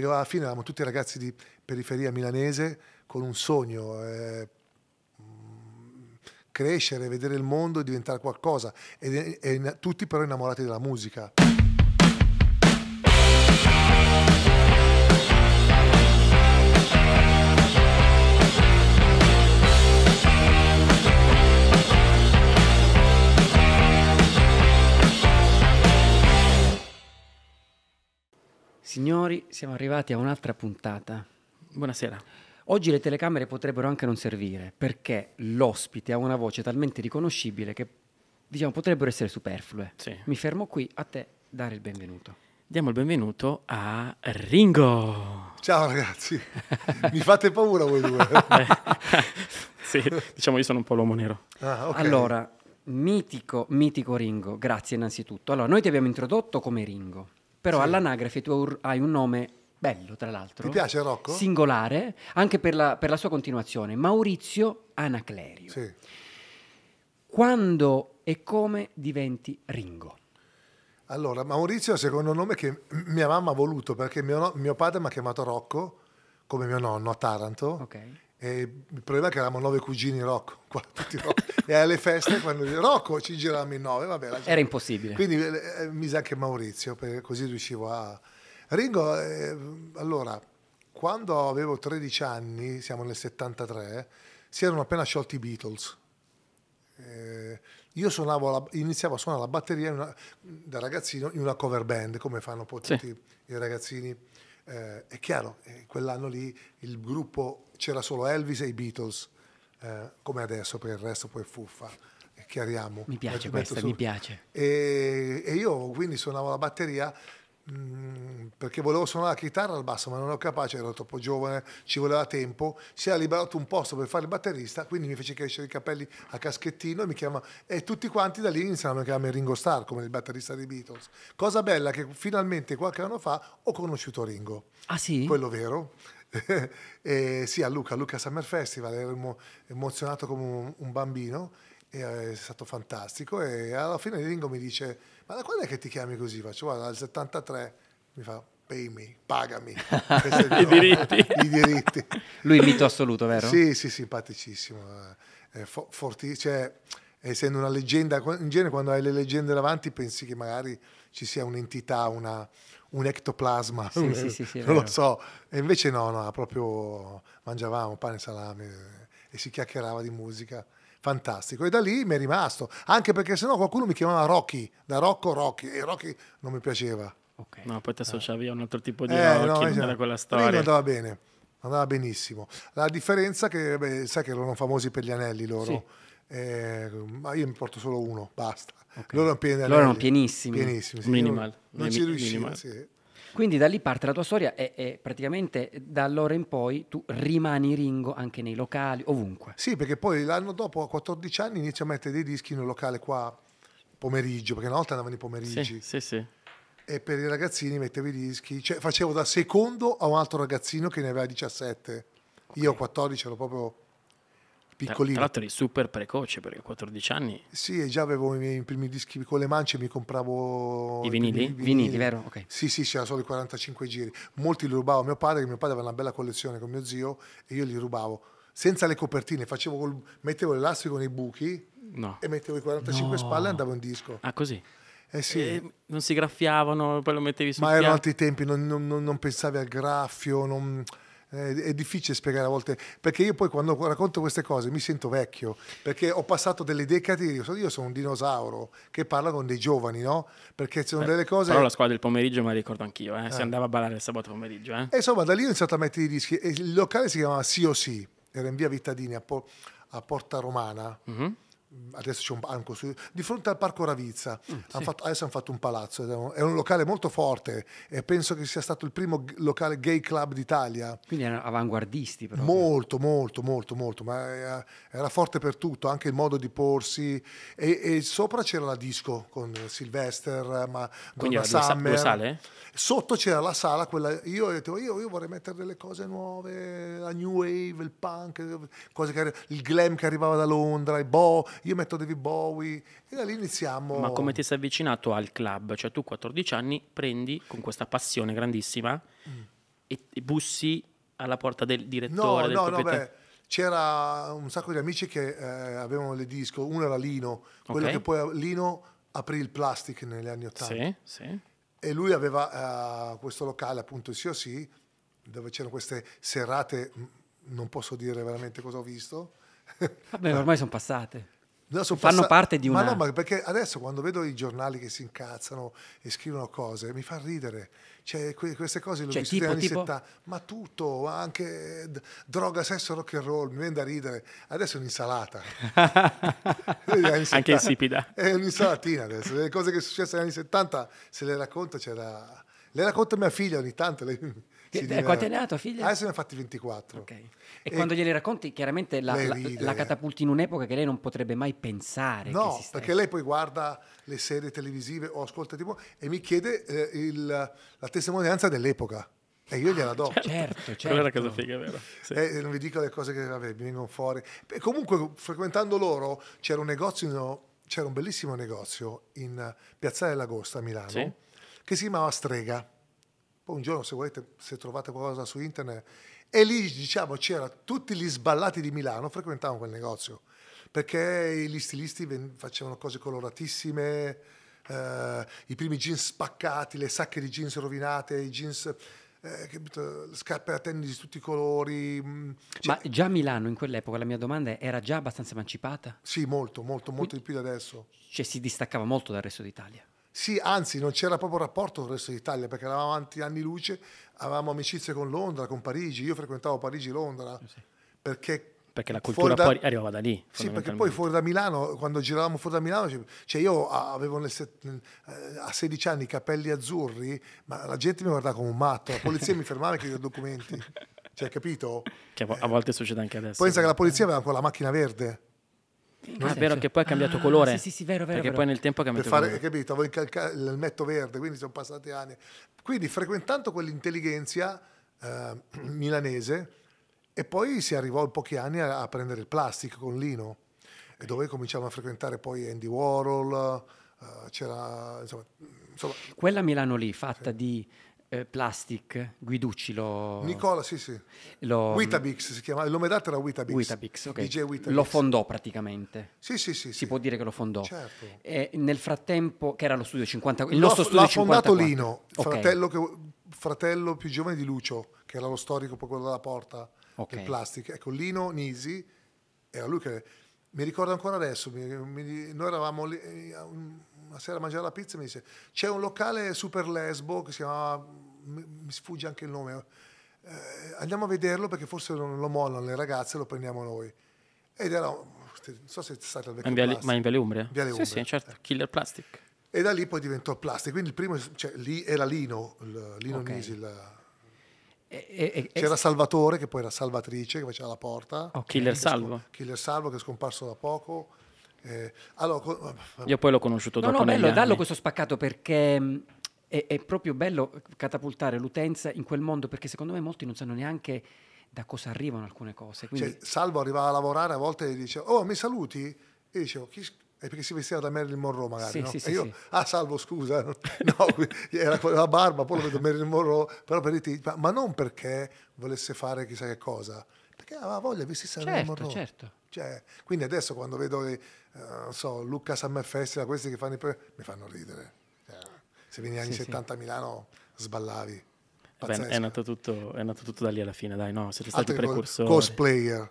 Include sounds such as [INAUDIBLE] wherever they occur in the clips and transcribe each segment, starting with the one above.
perché alla fine eravamo tutti ragazzi di periferia milanese con un sogno, eh, crescere, vedere il mondo e diventare qualcosa. e, e tutti però innamorati della musica. signori, siamo arrivati a un'altra puntata. Buonasera. Oggi le telecamere potrebbero anche non servire perché l'ospite ha una voce talmente riconoscibile che diciamo, potrebbero essere superflue. Sì. Mi fermo qui a te dare il benvenuto. Diamo il benvenuto a Ringo. Ciao ragazzi, [LAUGHS] mi fate paura voi due. [LAUGHS] [LAUGHS] sì, diciamo io sono un po' l'uomo nero. Ah, okay. Allora, mitico, mitico Ringo, grazie innanzitutto. Allora, noi ti abbiamo introdotto come Ringo. Però sì. all'anagrafe tu hai un nome bello, tra l'altro. Ti piace Rocco? Singolare, anche per la, per la sua continuazione. Maurizio Anaclerio. Sì. Quando e come diventi Ringo? Allora, Maurizio è il secondo nome che mia mamma ha voluto perché mio, mio padre mi ha chiamato Rocco, come mio nonno a Taranto, okay. E il problema è che eravamo nove cugini Rocco, [LAUGHS] qua, Rocco. e alle feste quando Rocco ci giravamo in nove, vabbè, era impossibile. Quindi eh, eh, mi sa che Maurizio, perché così riuscivo a... Ringo, eh, allora, quando avevo 13 anni, siamo nel 73, si erano appena sciolti i Beatles. Eh, io la, iniziavo a suonare la batteria una, da ragazzino in una cover band, come fanno poi sì. tutti i ragazzini eh, è chiaro, eh, quell'anno lì il gruppo c'era solo Elvis e i Beatles, eh, come adesso per il resto poi fuffa, eh, chiariamo. Mi piace questa, su. mi piace. E, e io quindi suonavo la batteria Mm, perché volevo suonare la chitarra al basso, ma non ero capace, ero troppo giovane, ci voleva tempo. Si era liberato un posto per fare il batterista, quindi mi fece crescere i capelli a caschettino e mi chiama. E tutti quanti da lì iniziano a chiamare Ringo Starr come il batterista dei Beatles. Cosa bella che finalmente qualche anno fa ho conosciuto Ringo. Ah sì? Quello vero. [LAUGHS] e, sì, a Luca, a Luca Summer Festival, ero emozionato come un bambino e è stato fantastico e alla fine Ringo mi dice ma da quando è che ti chiami così? Faccio guarda dal 73 mi fa pay me, pagami [LAUGHS] I, diritti. [LAUGHS] i diritti lui mito assoluto vero? sì sì simpaticissimo eh. è for- forti- cioè, essendo una leggenda in genere quando hai le leggende davanti pensi che magari ci sia un'entità una, un ectoplasma sì, un, sì, sì, sì, non lo so e invece no no proprio mangiavamo pane e salame eh, e si chiacchierava di musica fantastico. E da lì mi è rimasto, anche perché sennò qualcuno mi chiamava Rocky, da Rocco Rocky, e Rocky non mi piaceva. Okay. No, poi ti associavi eh. a un altro tipo di eh, Rocky, no, non esatto. quella storia. Lì andava bene, andava benissimo. La differenza è che, beh, sai che erano famosi per gli anelli loro. Sì. Eh, ma io mi porto solo uno, basta. Okay. Loro erano pienissimi. Pienissimi. pienissimi sì. Minimal. Non, non Minim- ci riuscivo. Sì. Quindi da lì parte la tua storia e, e praticamente da allora in poi tu rimani Ringo anche nei locali, ovunque. Sì, perché poi l'anno dopo, a 14 anni, inizio a mettere dei dischi in un locale qua pomeriggio, perché una volta andavano i pomeriggi. Sì, sì, sì. E per i ragazzini mettevi i dischi, cioè facevo da secondo a un altro ragazzino che ne aveva 17. Okay. Io a 14 ero proprio piccolino. Tra, l'altro eri super precoce perché a 14 anni. Sì, e già avevo i miei primi dischi con le mance, mi compravo... I vinili? I vinili, vinili vero? Okay. Sì, sì, c'erano solo i 45 giri. Molti li rubavo a mio padre, che mio padre aveva una bella collezione con mio zio e io li rubavo. Senza le copertine, facevo col, mettevo l'elastico nei buchi no. e mettevo i 45 no. spalle e andavo in disco. Ah, così? Eh sì. non si graffiavano, poi lo mettevi su. Ma erano altri tempi, non, non, non pensavi al graffio, non eh, è difficile spiegare a volte, perché io poi quando racconto queste cose mi sento vecchio, perché ho passato delle decadi, io sono un dinosauro che parla con dei giovani, no? Perché sono Beh, delle cose... Però la squadra del pomeriggio me la ricordo anch'io, eh? eh. si andava a ballare il sabato pomeriggio. Eh? E insomma, da lì ho iniziato a mettere i dischi e il locale si chiamava COC, era in via Vittadini a, po a Porta Romana. Mm -hmm adesso c'è un banco su, di fronte al parco Ravizza mm, sì. fatto, adesso hanno fatto un palazzo è un, locale molto forte e penso che sia stato il primo locale gay club d'Italia quindi erano avanguardisti proprio. molto molto molto molto ma era, era, forte per tutto anche il modo di porsi e, e sopra c'era la disco con Sylvester ma quindi Donna era Summer due sale? sotto c'era la sala quella io, dicevo, io, io, vorrei mettere delle cose nuove la new wave il punk cose che, il glam che arrivava da Londra i boh io metto David Bowie e da lì iniziamo. Ma come ti sei avvicinato al club? Cioè tu 14 anni prendi con questa passione grandissima mm. e, e, bussi alla porta del direttore, no, del no, proprietario? No, beh c'era un sacco di amici che eh, avevano le disco, uno era Lino, quello okay. che poi Lino aprì il plastic negli anni Ottanta. Sì, sì. E lui aveva eh, questo locale appunto sì o sì, dove c'erano queste serate, non posso dire veramente cosa ho visto. Vabbè, ormai sono passate fanno passa... parte di una... Ma no, ma perché adesso quando vedo i giornali che si incazzano e scrivono cose, mi fa ridere. Cioè, que queste cose le ho cioè, viste negli anni tipo... 70, ma tutto, anche droga, sesso, rock and roll, mi viene da ridere. Adesso è un'insalata. [LAUGHS] anche insipida. [LAUGHS] È un'insalatina adesso. Le cose che sono successe negli anni 70, se le racconto c'era... Cioè, le racconto a mia figlia ogni tanto, lei si diverte. Quanti anni ha tua figlia? Adesso ne ha fatti 24. Okay. E, e, quando glieli racconti, chiaramente la, la, la, catapulti in un'epoca che lei non potrebbe mai pensare. No, perché lei poi guarda le serie televisive o ascolta tipo e mi chiede eh, il, la testimonianza dell'epoca. E io gliela do. Ah, certo, certo. Quella è certo. cosa figa, vero? Sì. Eh, non vi dico le cose che vabbè, mi vengono fuori. E comunque, frequentando loro, c'era un negozio, c'era un bellissimo negozio in eh, Piazzale dell'Agosta a Milano sì. che si chiamava Strega poi un giorno, se volete, se trovate qualcosa su internet, e lì diciamo c'era tutti gli sballati di Milano, frequentavano quel negozio perché gli stilisti facevano cose coloratissime, eh, i primi jeans spaccati, le sacche di jeans rovinate, i jeans. Eh, scarpe a tennis di tutti i colori mm, cioè, ma già Milano in quell'epoca la mia domanda era già abbastanza emancipata? sì molto molto molto Quindi, di più di adesso cioè si distaccava molto dal resto d'Italia sì, anzi, non c'era proprio rapporto con il resto d'Italia perché eravamo avanti anni luce, avevamo amicizie con Londra, con Parigi. Io frequentavo Parigi, e Londra eh, sì. perché perché la cultura da, poi arrivava da lì. Sì, perché poi fuori da Milano, quando giravamo fuori da Milano, cioè io avevo set, eh, a 16 anni i capelli azzurri, ma la gente mi guardava come un matto, la polizia mi fermava e chiedeva documenti. Cioè, capito? Che a volte eh, succede anche adesso. Pensa che la polizia aveva quella macchina verde non ah, è vero che poi ha cambiato ah, colore. Sì, sì, sì, vero, vero. Perché vero. poi nel tempo ha cambiato colore. per fare, colore. Capito, avevo incalcato il metto verde, quindi sono passati anni. Quindi frequentando quell'intelligenza eh, [CLEARS THROAT] milanese e poi si arrivò in pochi anni a, a prendere il plastico con Lino e dove cominciamo a frequentare poi Andy Warhol, eh, c'era insomma, insomma, Quella Milano lì fatta di eh, Plastic, Guiducci lo... Nicola, sì sì. Lo... Witabix si chiama, il nome dato era Witabix. Witabix, ok. DJ Witabix. Lo fondò praticamente. Sì, sì, sì. Si sì. può dire che lo fondò. Certo. Eh, nel frattempo, che era lo studio 50, il nostro studio l'ha 54. L'ha fondato Lino, okay. fratello, che, fratello, più giovane di Lucio, che era lo storico poi quello della porta okay. del Plastic. Ecco, Lino Nisi, era lui che... Mi ricordo ancora adesso, mi, mi, noi eravamo lì, eh, una sera a mangiare la pizza e mi dice c'è un locale super lesbo che si chiama, mi sfugge anche il nome, eh, andiamo a vederlo perché forse non lo mollano le ragazze e lo prendiamo noi. Ed era, non so se è stato il vecchio in Ma in Viale Umbria? Viale Umbria. Sì, sì, certo, eh. Killer Plastic. E da lì poi diventò Plastic, quindi il primo cioè, lì era Lino, il, Lino okay. Nisi, il, e, e, C'era Salvatore che poi era Salvatrice che faceva la porta. Oh, Killer Salvo. Killer Salvo che è scomparso da poco. Eh, allora, Io poi l'ho conosciuto no, dopo no, bello, anni. Dallo questo spaccato perché mm, è, è proprio bello catapultare l'utenza in quel mondo perché secondo me molti non sanno neanche da cosa arrivano alcune cose. Quindi... Cioè, Salvo arrivava a lavorare a volte e dice oh mi saluti? E dicevo chi, è perché si vestiva da Marilyn Monroe magari, sì, no? sì, sì, io, ah salvo scusa, no, [LAUGHS] era con la barba, poi lo vedo Marilyn Monroe, però per dire, ma, ma non perché volesse fare chissà che cosa, perché aveva voglia di vestirsi da certo, Marilyn Monroe. Certo. Cioè, quindi adesso quando vedo eh, non so, Luca Summer Festival, questi che fanno i pre- mi fanno ridere. Cioè, se vieni agli sì, anni 70 a Milano sballavi. Beh, è, nato tutto, è, nato tutto, da lì alla fine, dai, no, siete stati Altri precursori. Cosplayer.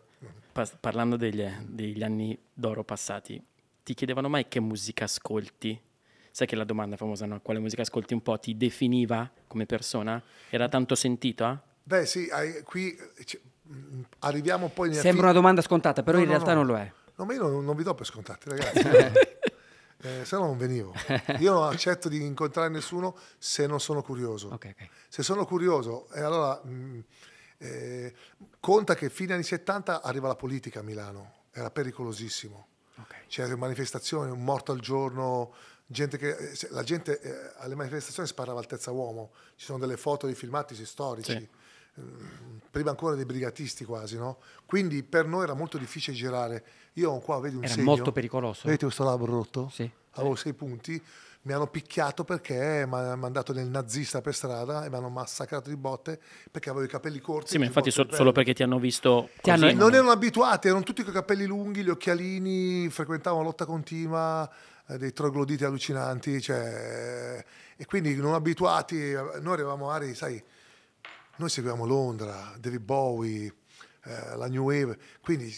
Pas- parlando degli, degli anni d'oro passati, ti chiedevano mai che musica ascolti? Sai che la domanda famosa, no? quale musica ascolti un po', ti definiva come persona? Era tanto sentita? Eh? Beh sì, hai, qui c- mm, arriviamo poi... Sembra fine... una domanda scontata, però no, in no, realtà no. non lo è. No, ma io non, non vi do per scontati, ragazzi. [LAUGHS] eh, se no non venivo. Io non accetto di incontrare nessuno se non sono curioso. Okay, okay. Se sono curioso, eh, allora mh, mm, eh, conta che fine anni 70 arriva la politica a Milano, era pericolosissimo. Okay. C'erano manifestazioni, un morto al giorno, gente che, eh, la gente eh, alle manifestazioni sparava altezza uomo, ci sono delle foto dei filmati storici, sì. eh, prima ancora dei brigatisti quasi, no? Quindi per noi era molto difficile girare io qua vedo un Era segno. molto pericoloso. Vedete questo labbro rotto? Sì. Avevo sei punti. Mi hanno picchiato perché mi hanno mandato nel nazista per strada e mi hanno massacrato di botte perché avevo i capelli corti. Sì, ma infatti so, solo perché ti hanno visto. Ti hanno... Non erano abituati, erano tutti con i capelli lunghi, gli occhialini, frequentavano lotta continua, eh, dei trogloditi allucinanti. Cioè, e quindi non abituati, noi eravamo Ari, sai, noi seguivamo Londra, David Bowie, eh, la New Wave, quindi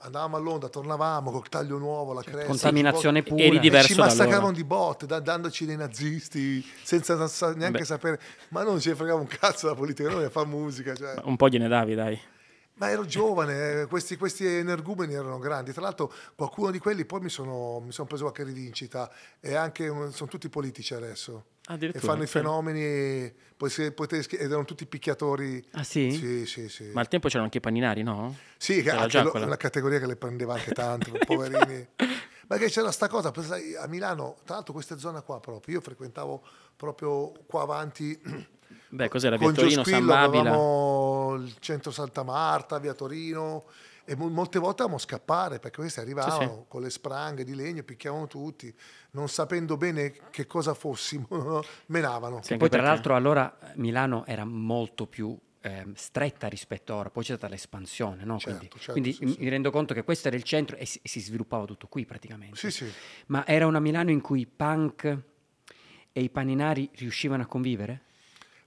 andavamo a Londra, tornavamo col taglio nuovo, la crescita. contaminazione pura, eri diverso e ci massacravano di botte, da, dandoci dei nazisti senza neanche Beh. sapere, ma non ci fregava un cazzo la politica, noi a fa musica, cioè. un po' gliene davi, dai. Ma ero giovane, eh, questi, questi, energumeni erano grandi. Tra l'altro, qualcuno di quelli poi mi sono, mi sono preso qualche rivincita. E anche, sono tutti politici adesso. E fanno i fenomeni, potete, ed erano tutti picchiatori. Ah sì? Sì, sì, sì. Ma al tempo c'erano anche i paninari, no? Sì, c'era una categoria che le prendeva anche tanto, [LAUGHS] poverini. Ma che c'era sta cosa, a Milano, tra l'altro questa zona qua proprio, io frequentavo proprio qua avanti [CLEARS THROAT] Beh, cos'era? Via Torino, San Babila? il centro Santa Marta, via Torino e molte volte avevamo scappare perché questi arrivavano sì, sì. con le spranghe di legno, picchiavano tutti, non sapendo bene che cosa fossimo, [LAUGHS] menavano. Sì, poi tra l'altro allora eh, Milano era molto più eh, stretta rispetto a ora, poi c'è stata l'espansione, no? certo, quindi, certo, quindi mi, mi rendo conto che questo era il centro e si, e si sviluppava tutto qui praticamente. Ma era una Milano in cui i punk e i paninari riuscivano a convivere?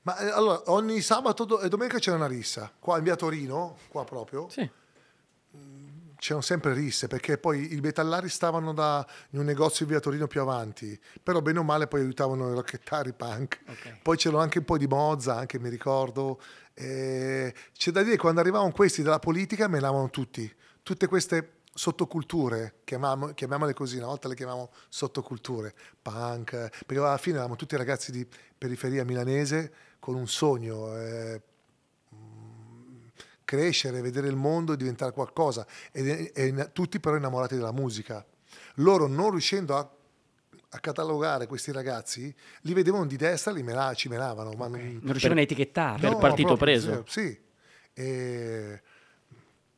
Ma eh, allora, ogni sabato do- e eh, domenica c'era una rissa, qua in via Torino, qua proprio. Sì. Mm, c'erano sempre risse perché poi i metallari stavano da, in un negozio in via Torino più avanti, però bene o male poi aiutavano a rocchettare i [LAUGHS] punk. Okay. Poi c'erano anche un po' di mozza, anche mi ricordo. E c'è da dire che quando arrivavano questi dalla politica melavano tutti, tutte queste sottoculture, chiamiamo, chiamiamole così, una volta le chiamavamo sottoculture, punk, perché alla fine eravamo tutti ragazzi di periferia milanese con un sogno. Eh, mm, crescere, vedere il mondo e diventare qualcosa, e, e, tutti però innamorati della musica. Loro non riuscendo a, a catalogare questi ragazzi, li vedevano di destra, li mela, ci menavano. Ma non, non riuscivano a etichettare. No, per partito proprio, preso. Sì. E,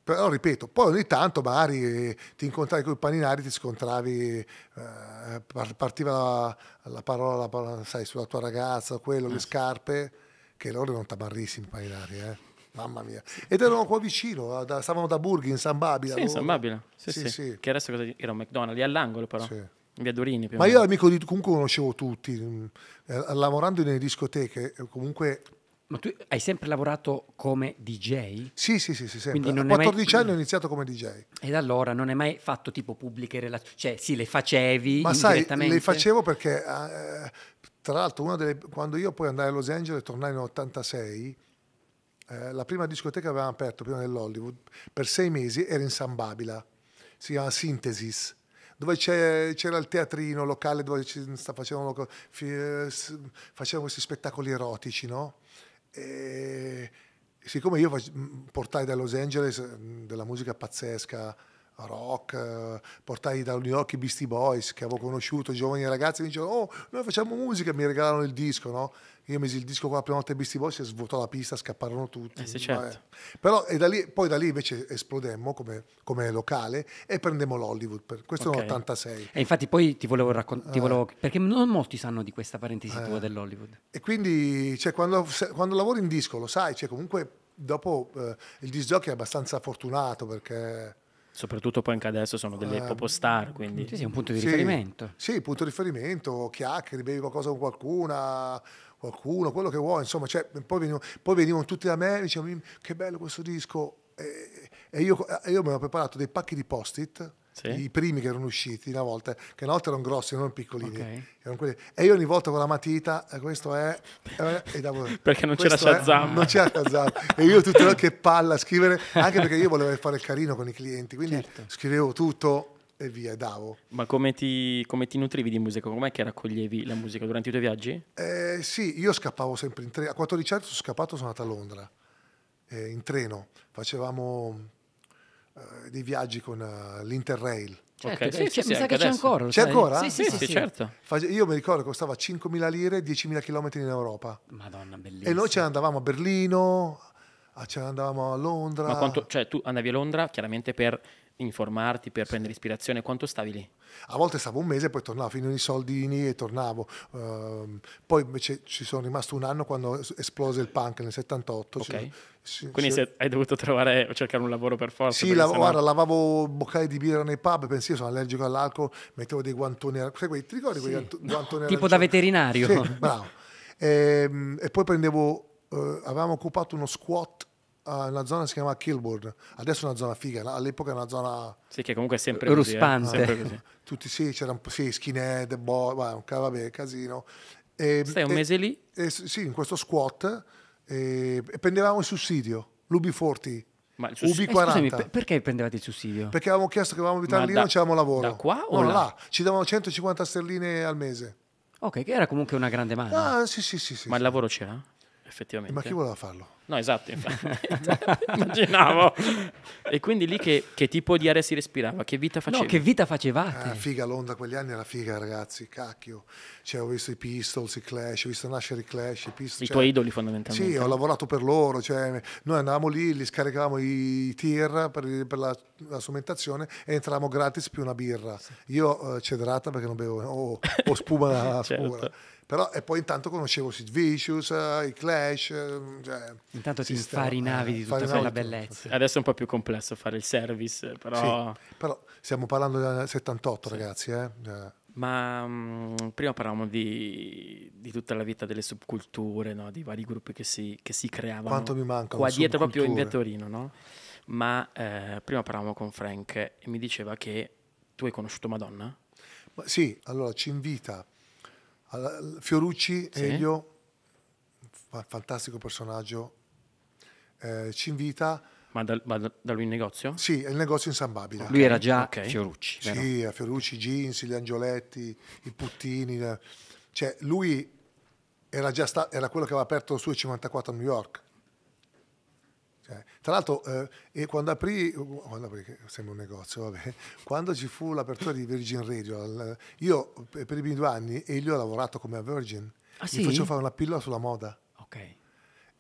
però ripeto, poi ogni tanto magari eh, ti incontravi con i paninari, ti scontravi, eh, partiva la, la, parola, la, parola, sai, sulla tua ragazza, quello, le eh scarpe, che loro erano tabarrissimi i paninari, eh. Mamma mia. Ed erano qua vicino, eh, da, stavano da Burghi in San Babila. Sì, in San Babila, sì, sì, sì. Che adesso cosa, era un McDonald's, all'angolo però. Sì. Via Durini Ma io amico di, comunque conoscevo tutti, mm, eh, lavorando nelle discoteche, comunque ma tu hai sempre lavorato come DJ? Sì, sì, sì, sì sempre. a 14 mai... anni ho iniziato come DJ. E da allora non hai mai fatto tipo pubbliche relazioni? Cioè, sì, le facevi Ma sai, le facevo perché, eh, tra l'altro, delle... quando io poi andai a Los Angeles, e tornai nell'86, eh, la prima discoteca che avevamo aperto, prima dell'Hollywood, per sei mesi era in San Babila. Si chiama Synthesis dove c'era il teatrino locale dove facevano, facevano, questi spettacoli erotici, no? E siccome io portai da Los Angeles mm, della musica pazzesca, rock, eh, portai da New York i Beastie Boys che avevo conosciuto, giovani ragazzi mi dicevano oh noi facciamo musica mi regalarono il disco, no? Io misi il disco qua la prima volta notte Beastie Boys e svuotò la pista, scapparono tutti. Eh sì, certo. Però da lì, poi da lì invece esplodemmo come, come locale e prendemmo l'Hollywood, per, questo okay. è 86. E infatti poi ti volevo raccontare, eh. perché non molti sanno di questa parentesi eh. tua dell'Hollywood. E quindi cioè, quando, quando, lavori in disco lo sai, cioè, comunque dopo eh, il disc jockey è abbastanza fortunato perché Soprattutto poi anche adesso sono delle eh, pop star, quindi... Sì, sì, un punto di sì, riferimento. Sì, punto di riferimento, chiacchiere, bevi qualcosa con qualcuna, qualcuno, quello che vuoi, insomma. Cioè, poi, venivano, poi, venivano, tutti da me e dicevano che bello questo disco. E, e, io, io mi avevo preparato dei pacchi di post-it sì. i primi che erano usciti una volta, che una volta erano grossi, non piccolini. Okay. Erano e io ogni volta con la matita, eh, questo è... Eh, e davo, [LAUGHS] perché non c'era Shazam. È, non c'era Shazam. e io tutto là che palla a scrivere, anche perché io volevo fare il carino con i clienti, quindi certo. scrivevo tutto e via, davo. Ma come ti, come ti nutrivi di musica? Com'è che raccoglievi la musica durante i tuoi viaggi? Eh, sì, io scappavo sempre in treno. A 14 anni certo sono scappato, sono andato a Londra, eh, in treno. Facevamo eh, dei viaggi con uh, l'Interrail. Certo, okay. sì, sì, cioè, sì, mi sa che c'è ancora. C'è sai? ancora? Sì, sì, sì, certo. Io mi ricordo che costava 5.000 lire 10.000 km in Europa. Madonna, bellissimo. E noi ce ne andavamo a Berlino, ce ne andavamo a Londra. Ma quanto, cioè tu andavi a Londra chiaramente per informarti, per prendere ispirazione? Quanto stavi lì? A volte stavo un mese, poi tornavo, finivo i soldini e tornavo. Uh, poi invece ci sono rimasto un anno quando esplose il punk nel 78. Okay. Ci, Quindi ci... hai dovuto trovare, cercare un lavoro per forza? Sì, la, sennò... guarda, lavavo boccali di birra nei pub, pensi io sono allergico all'alcol, mettevo dei guantoni, sai, quei, ti ricordi sì. quei guantoni? tipo da veterinario. Sì, bravo. E, ehm, e poi prendevo, uh, avevamo occupato uno squat Ah, una zona si chiama Kilburn, adesso è una zona figa, all'epoca era una zona... Sì, che comunque è sempre ruspante. Così, eh? sempre [LAUGHS] Tutti sì, c'erano sì, skinhead, boh, vabbè, casino. E, Stai un e, mese lì? E, sì, in questo squat e, e prendevamo il sussidio, l'UB40. Ma il sussidio... ub Eh, scusami, per, perché prendevate il sussidio? Perché avevamo chiesto che avevamo abitato lì e non c'avevamo lavoro. Da qua o no, là? là? Ci davano 150 sterline al mese. Ok, che era comunque una grande mano. Ah, sì, sì, sì. sì Ma sì. il lavoro c'era? effettivamente. Ma chi voleva farlo? No, esatto, [LAUGHS] immaginavo. E quindi lì che, che, tipo di aria si respirava? Che vita facevi? No, che vita facevate? Era eh, figa, Londra quegli anni era figa, ragazzi, cacchio. Cioè, ho visto i Pistols, i Clash, ho visto nascere i Clash, i Pistols. I cioè, tuoi idoli fondamentalmente. Sì, ho lavorato per loro, cioè, noi andavamo lì, li scaricavamo i tir per, per la, la somentazione e entravamo gratis più una birra. Io eh, cedrata perché non bevo, o, o [LAUGHS] spuma certo. spuma. Però, e poi intanto conoscevo Sid Vicious, uh, i Clash. Uh, cioè, intanto ti sfarinavi eh, di tutta quella bellezza. Adesso è un po' più complesso fare il service, eh, però... Sì, però stiamo parlando del 78 sì. ragazzi, eh? Cioè. Ma um, prima parlavamo di, di, tutta la vita delle subculture, no? dei vari gruppi che si, che si creavano. Quanto mi manca Qua dietro, proprio in via Torino, no? Ma eh, prima parlavamo con Frank e mi diceva che tu hai conosciuto Madonna? Ma sì, allora ci invita Fiorucci, sì. Elio, fantastico personaggio, eh, ci invita... Ma da, ma da, lui in negozio? Sì, è il negozio in San Babila. Lui era già okay. Fiorucci. Vero? Sì, Fiorucci, jeans, gli Angioletti, i Puttini. Eh. Cioè, lui era, già sta- era quello che aveva aperto il suo 54 a New York. Cioè, tra l'altro, eh, quando aprì, uh, quando aprì, sembra un negozio, vabbè, [LAUGHS] quando ci fu l'apertura di Virgin Radio, io eh, per i primi due anni, e io ho lavorato come a Virgin, ah, sì? mi facevo fare una pillola sulla moda. Ok.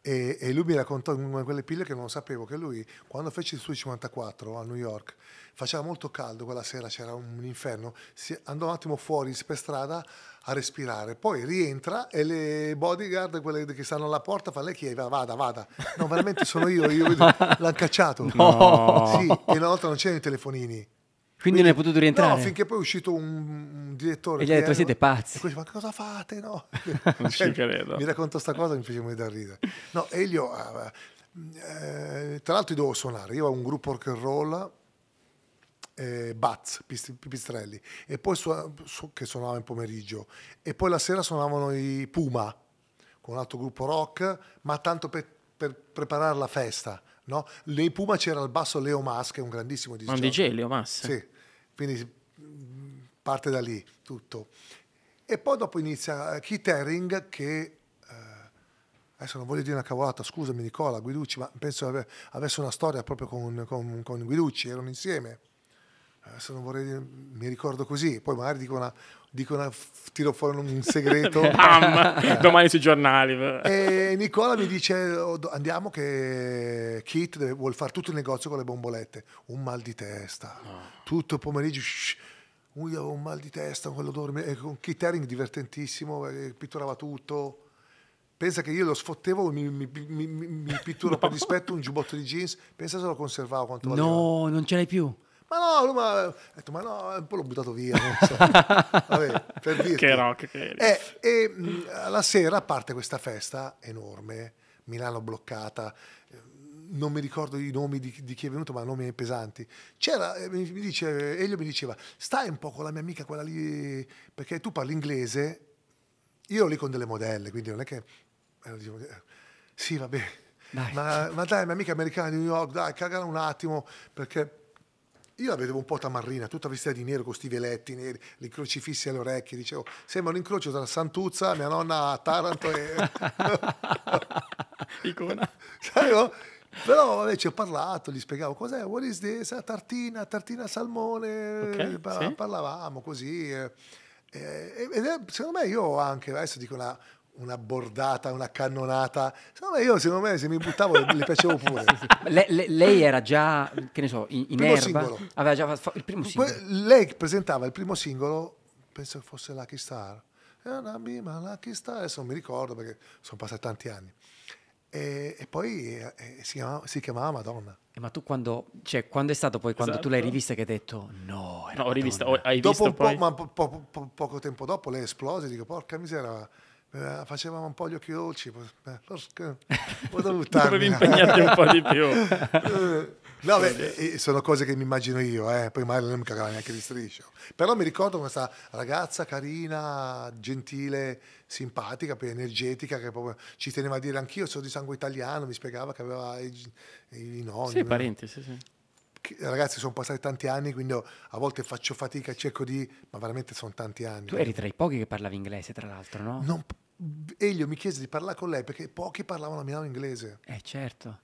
E, e, lui mi raccontò una di quelle pille che non sapevo che lui, quando fece il suo 54 a New York, faceva molto caldo quella sera, c'era un inferno, si andò un attimo fuori per strada a respirare, poi rientra e le bodyguard, quelle che stanno alla porta, fa lei chi va, vada, vada. No, veramente sono io, io [LAUGHS] l'hanno cacciato. No. Sì, e una volta non c'erano i telefonini. Quindi, Quindi non è potuto rientrare? No, finché poi è uscito un, un direttore. E gli ha detto, siete pazzi. E poi ma cosa fate? No. [LAUGHS] non cioè, ci credo. Mi racconto sta cosa e mi fece morire da ridere. No, Elio, uh, eh, tra l'altro io dovevo suonare, io ho un gruppo rock and roll, eh, Bats, Pipistrelli, e poi su, su, che suonava in pomeriggio, e poi la sera suonavano i Puma, con un altro gruppo rock, ma tanto per, per preparare la festa. No? Nei Puma c'era al basso Leo Mas, che è un grandissimo DJ. Un DJ Leo Mas? Sì. Quindi parte da lì tutto. E poi dopo inizia eh, Keith Haring che, eh, adesso non voglio dire una cavolata, scusami Nicola, Guiducci, ma penso ave, avesse una storia proprio con, con, con Guiducci, erano insieme. Adesso non vorrei, mi ricordo così, poi magari dico una, dico una, tiro fuori un [LAUGHS] segreto. Bam! Eh. [LAUGHS] Domani sui giornali. E Nicola mi dice oh, andiamo che Kit vuole fare tutto il negozio con le bombolette. Un mal di testa. No. Ah. Tutto il pomeriggio... Shh, io avevo un mal di testa, quell'odore. E con Kit Haring divertentissimo, eh, pitturava tutto. Pensa che io lo sfottevo, mi, mi, mi, mi pitturo no. per dispetto un giubbotto di jeans. Pensa se lo conservavo quanto No, non ce l'hai più ma no, lui ma... detto, ma no, eh, poi l'ho buttato via. So. [LAUGHS] Vabbè, per dirti. che rock che eri. Eh, e mh, alla sera parte questa festa enorme, Milano bloccata, ehm, non mi ricordo i nomi di, di, chi è venuto, ma nomi pesanti. C'era, eh, mi, mi dice, Elio mi diceva, stai un po' con la mia amica quella lì, perché tu parli inglese, io ero lì con delle modelle, quindi non è che... sì, vabbè, dai. Ma, ma, dai, mia amica americana di New York, dai, cagala un attimo, perché io la vedevo un po' tamarrina, tutta vestita di nero con questi veletti neri, le crocifissi alle orecchie. Dicevo, sembra un incrocio tra Santuzza, mia nonna a Taranto e... [LAUGHS] Icona. Sai, Però vabbè, ci ho parlato, gli spiegavo cos'è, what is this, ah, tartina, tartina salmone, okay, parlavamo sì. così. Eh, eh, ed è, secondo me io anche, adesso dico una, una bordata, una cannonata. Secondo me io, secondo me, se mi buttavo le piacevo pure. [LAUGHS] Le, le, lei era già, che ne so, in, in primo erba. Singolo. Aveva già fatto il primo singolo. lei presentava il primo singolo, penso che fosse Lucky Star. È una bimba, Lucky Star, adesso non mi ricordo perché sono passati tanti anni. E, e poi e, eh, e eh, si, chiamava, si, chiamava, Madonna. Eh, ma tu quando, cioè, quando è stato poi quando esatto. tu l'hai esatto. rivista che hai detto no? no ho rivista, hai dopo visto un po', ma po, po, poco tempo dopo lei esplose, dico porca miseria eh, facevamo un po' gli occhi dolci, forse eh, [LAUGHS] dovevi impegnarti un po' di più. Eh, no, beh, sono cose che mi immagino io, eh. poi magari non mi cagava neanche di striscio. Però mi ricordo questa ragazza carina, gentile, simpatica, poi energetica, che proprio ci teneva a dire anch'io sono di sangue italiano, mi spiegava che aveva i, i nonni. Sì, parenti, sì, sì ragazzi sono passati tanti anni quindi a volte faccio fatica cerco di ma veramente sono tanti anni tu eri tra i pochi che parlavi inglese tra l'altro no? Non, Elio mi chiese di parlare con lei perché pochi parlavano a Milano inglese. Eh certo.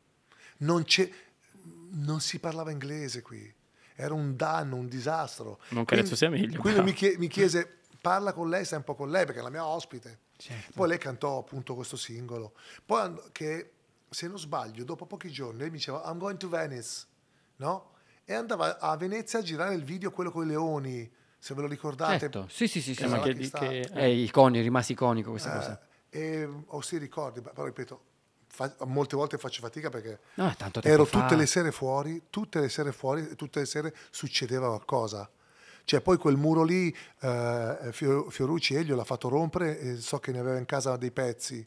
Non, c'è, non si parlava inglese qui. Era un danno, un disastro. Non credo quindi, sia meglio. Quindi mi, chie mi chiese, parla con lei, stai un po' con lei perché è la mia ospite. Certo. Poi lei cantò appunto questo singolo. Poi che, se non sbaglio, dopo pochi giorni lei mi diceva I'm going to Venice, no? E andava a Venezia a girare il video, quello con i leoni, se ve lo ricordate. Certo. Sì, sì, sì, sì ma che, che, è iconico, rimase iconico questa eh, cosa. E, ehm, o si ricordi, però ripeto, fa, molte volte faccio fatica perché no, ero fa. tutte le sere fuori, tutte le sere fuori, tutte le sere succedeva qualcosa. Cioè, poi quel muro lì, eh, eh Fiorucci Elio l'ha fatto rompere, e so che ne aveva in casa dei pezzi.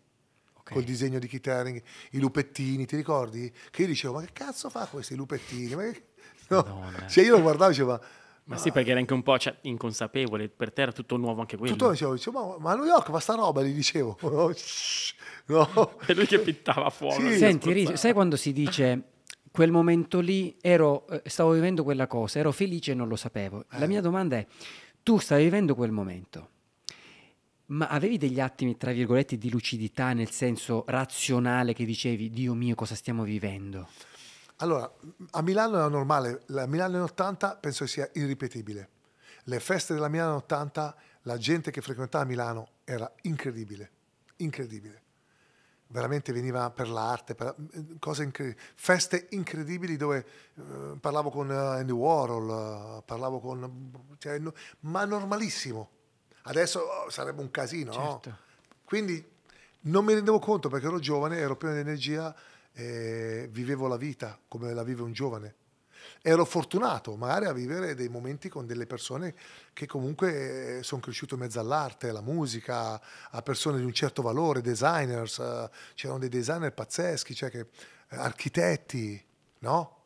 Okay. Col disegno di Kittering, i lupettini, ti ricordi? Che io dicevo, ma che cazzo fa questi lupettini? No. Cioè io lo guardavo e dicevo, ma ma, sì, perché era anche un po' cioè, inconsapevole, per te era tutto nuovo anche quello. Tutto dicevo, dicevo ma, a New York va sta roba, gli dicevo. [LAUGHS] No? E [LAUGHS] lui che pittava fuori. Sì, Senti, Rizzo, sai quando si dice quel momento lì ero, eh, stavo vivendo quella cosa, ero felice e non lo sapevo. Eh. La mia domanda è, tu stavi vivendo quel momento, ma avevi degli attimi, tra virgolette, di lucidità nel senso razionale che dicevi, Dio mio, cosa stiamo vivendo? Allora, a Milano era normale, la Milano in 80 penso sia irripetibile. Le feste della Milano in 80, la gente che frequentava Milano era incredibile, incredibile. Veramente veniva per l'arte, per cose incredibili, feste incredibili dove eh, parlavo con eh, Andy Warhol, eh, parlavo con... Cioè, no, ma normalissimo. Adesso oh, sarebbe un casino, certo. no? Quindi non mi rendevo conto perché ero giovane, ero pieno di energia, eh, vivevo la vita come la vive un giovane. Ero fortunato magari a vivere dei momenti con delle persone che comunque eh, sono cresciuto in mezzo all'arte, alla musica, a persone di un certo valore, designers, eh, c'erano dei designer pazzeschi, cioè che, eh, architetti, no?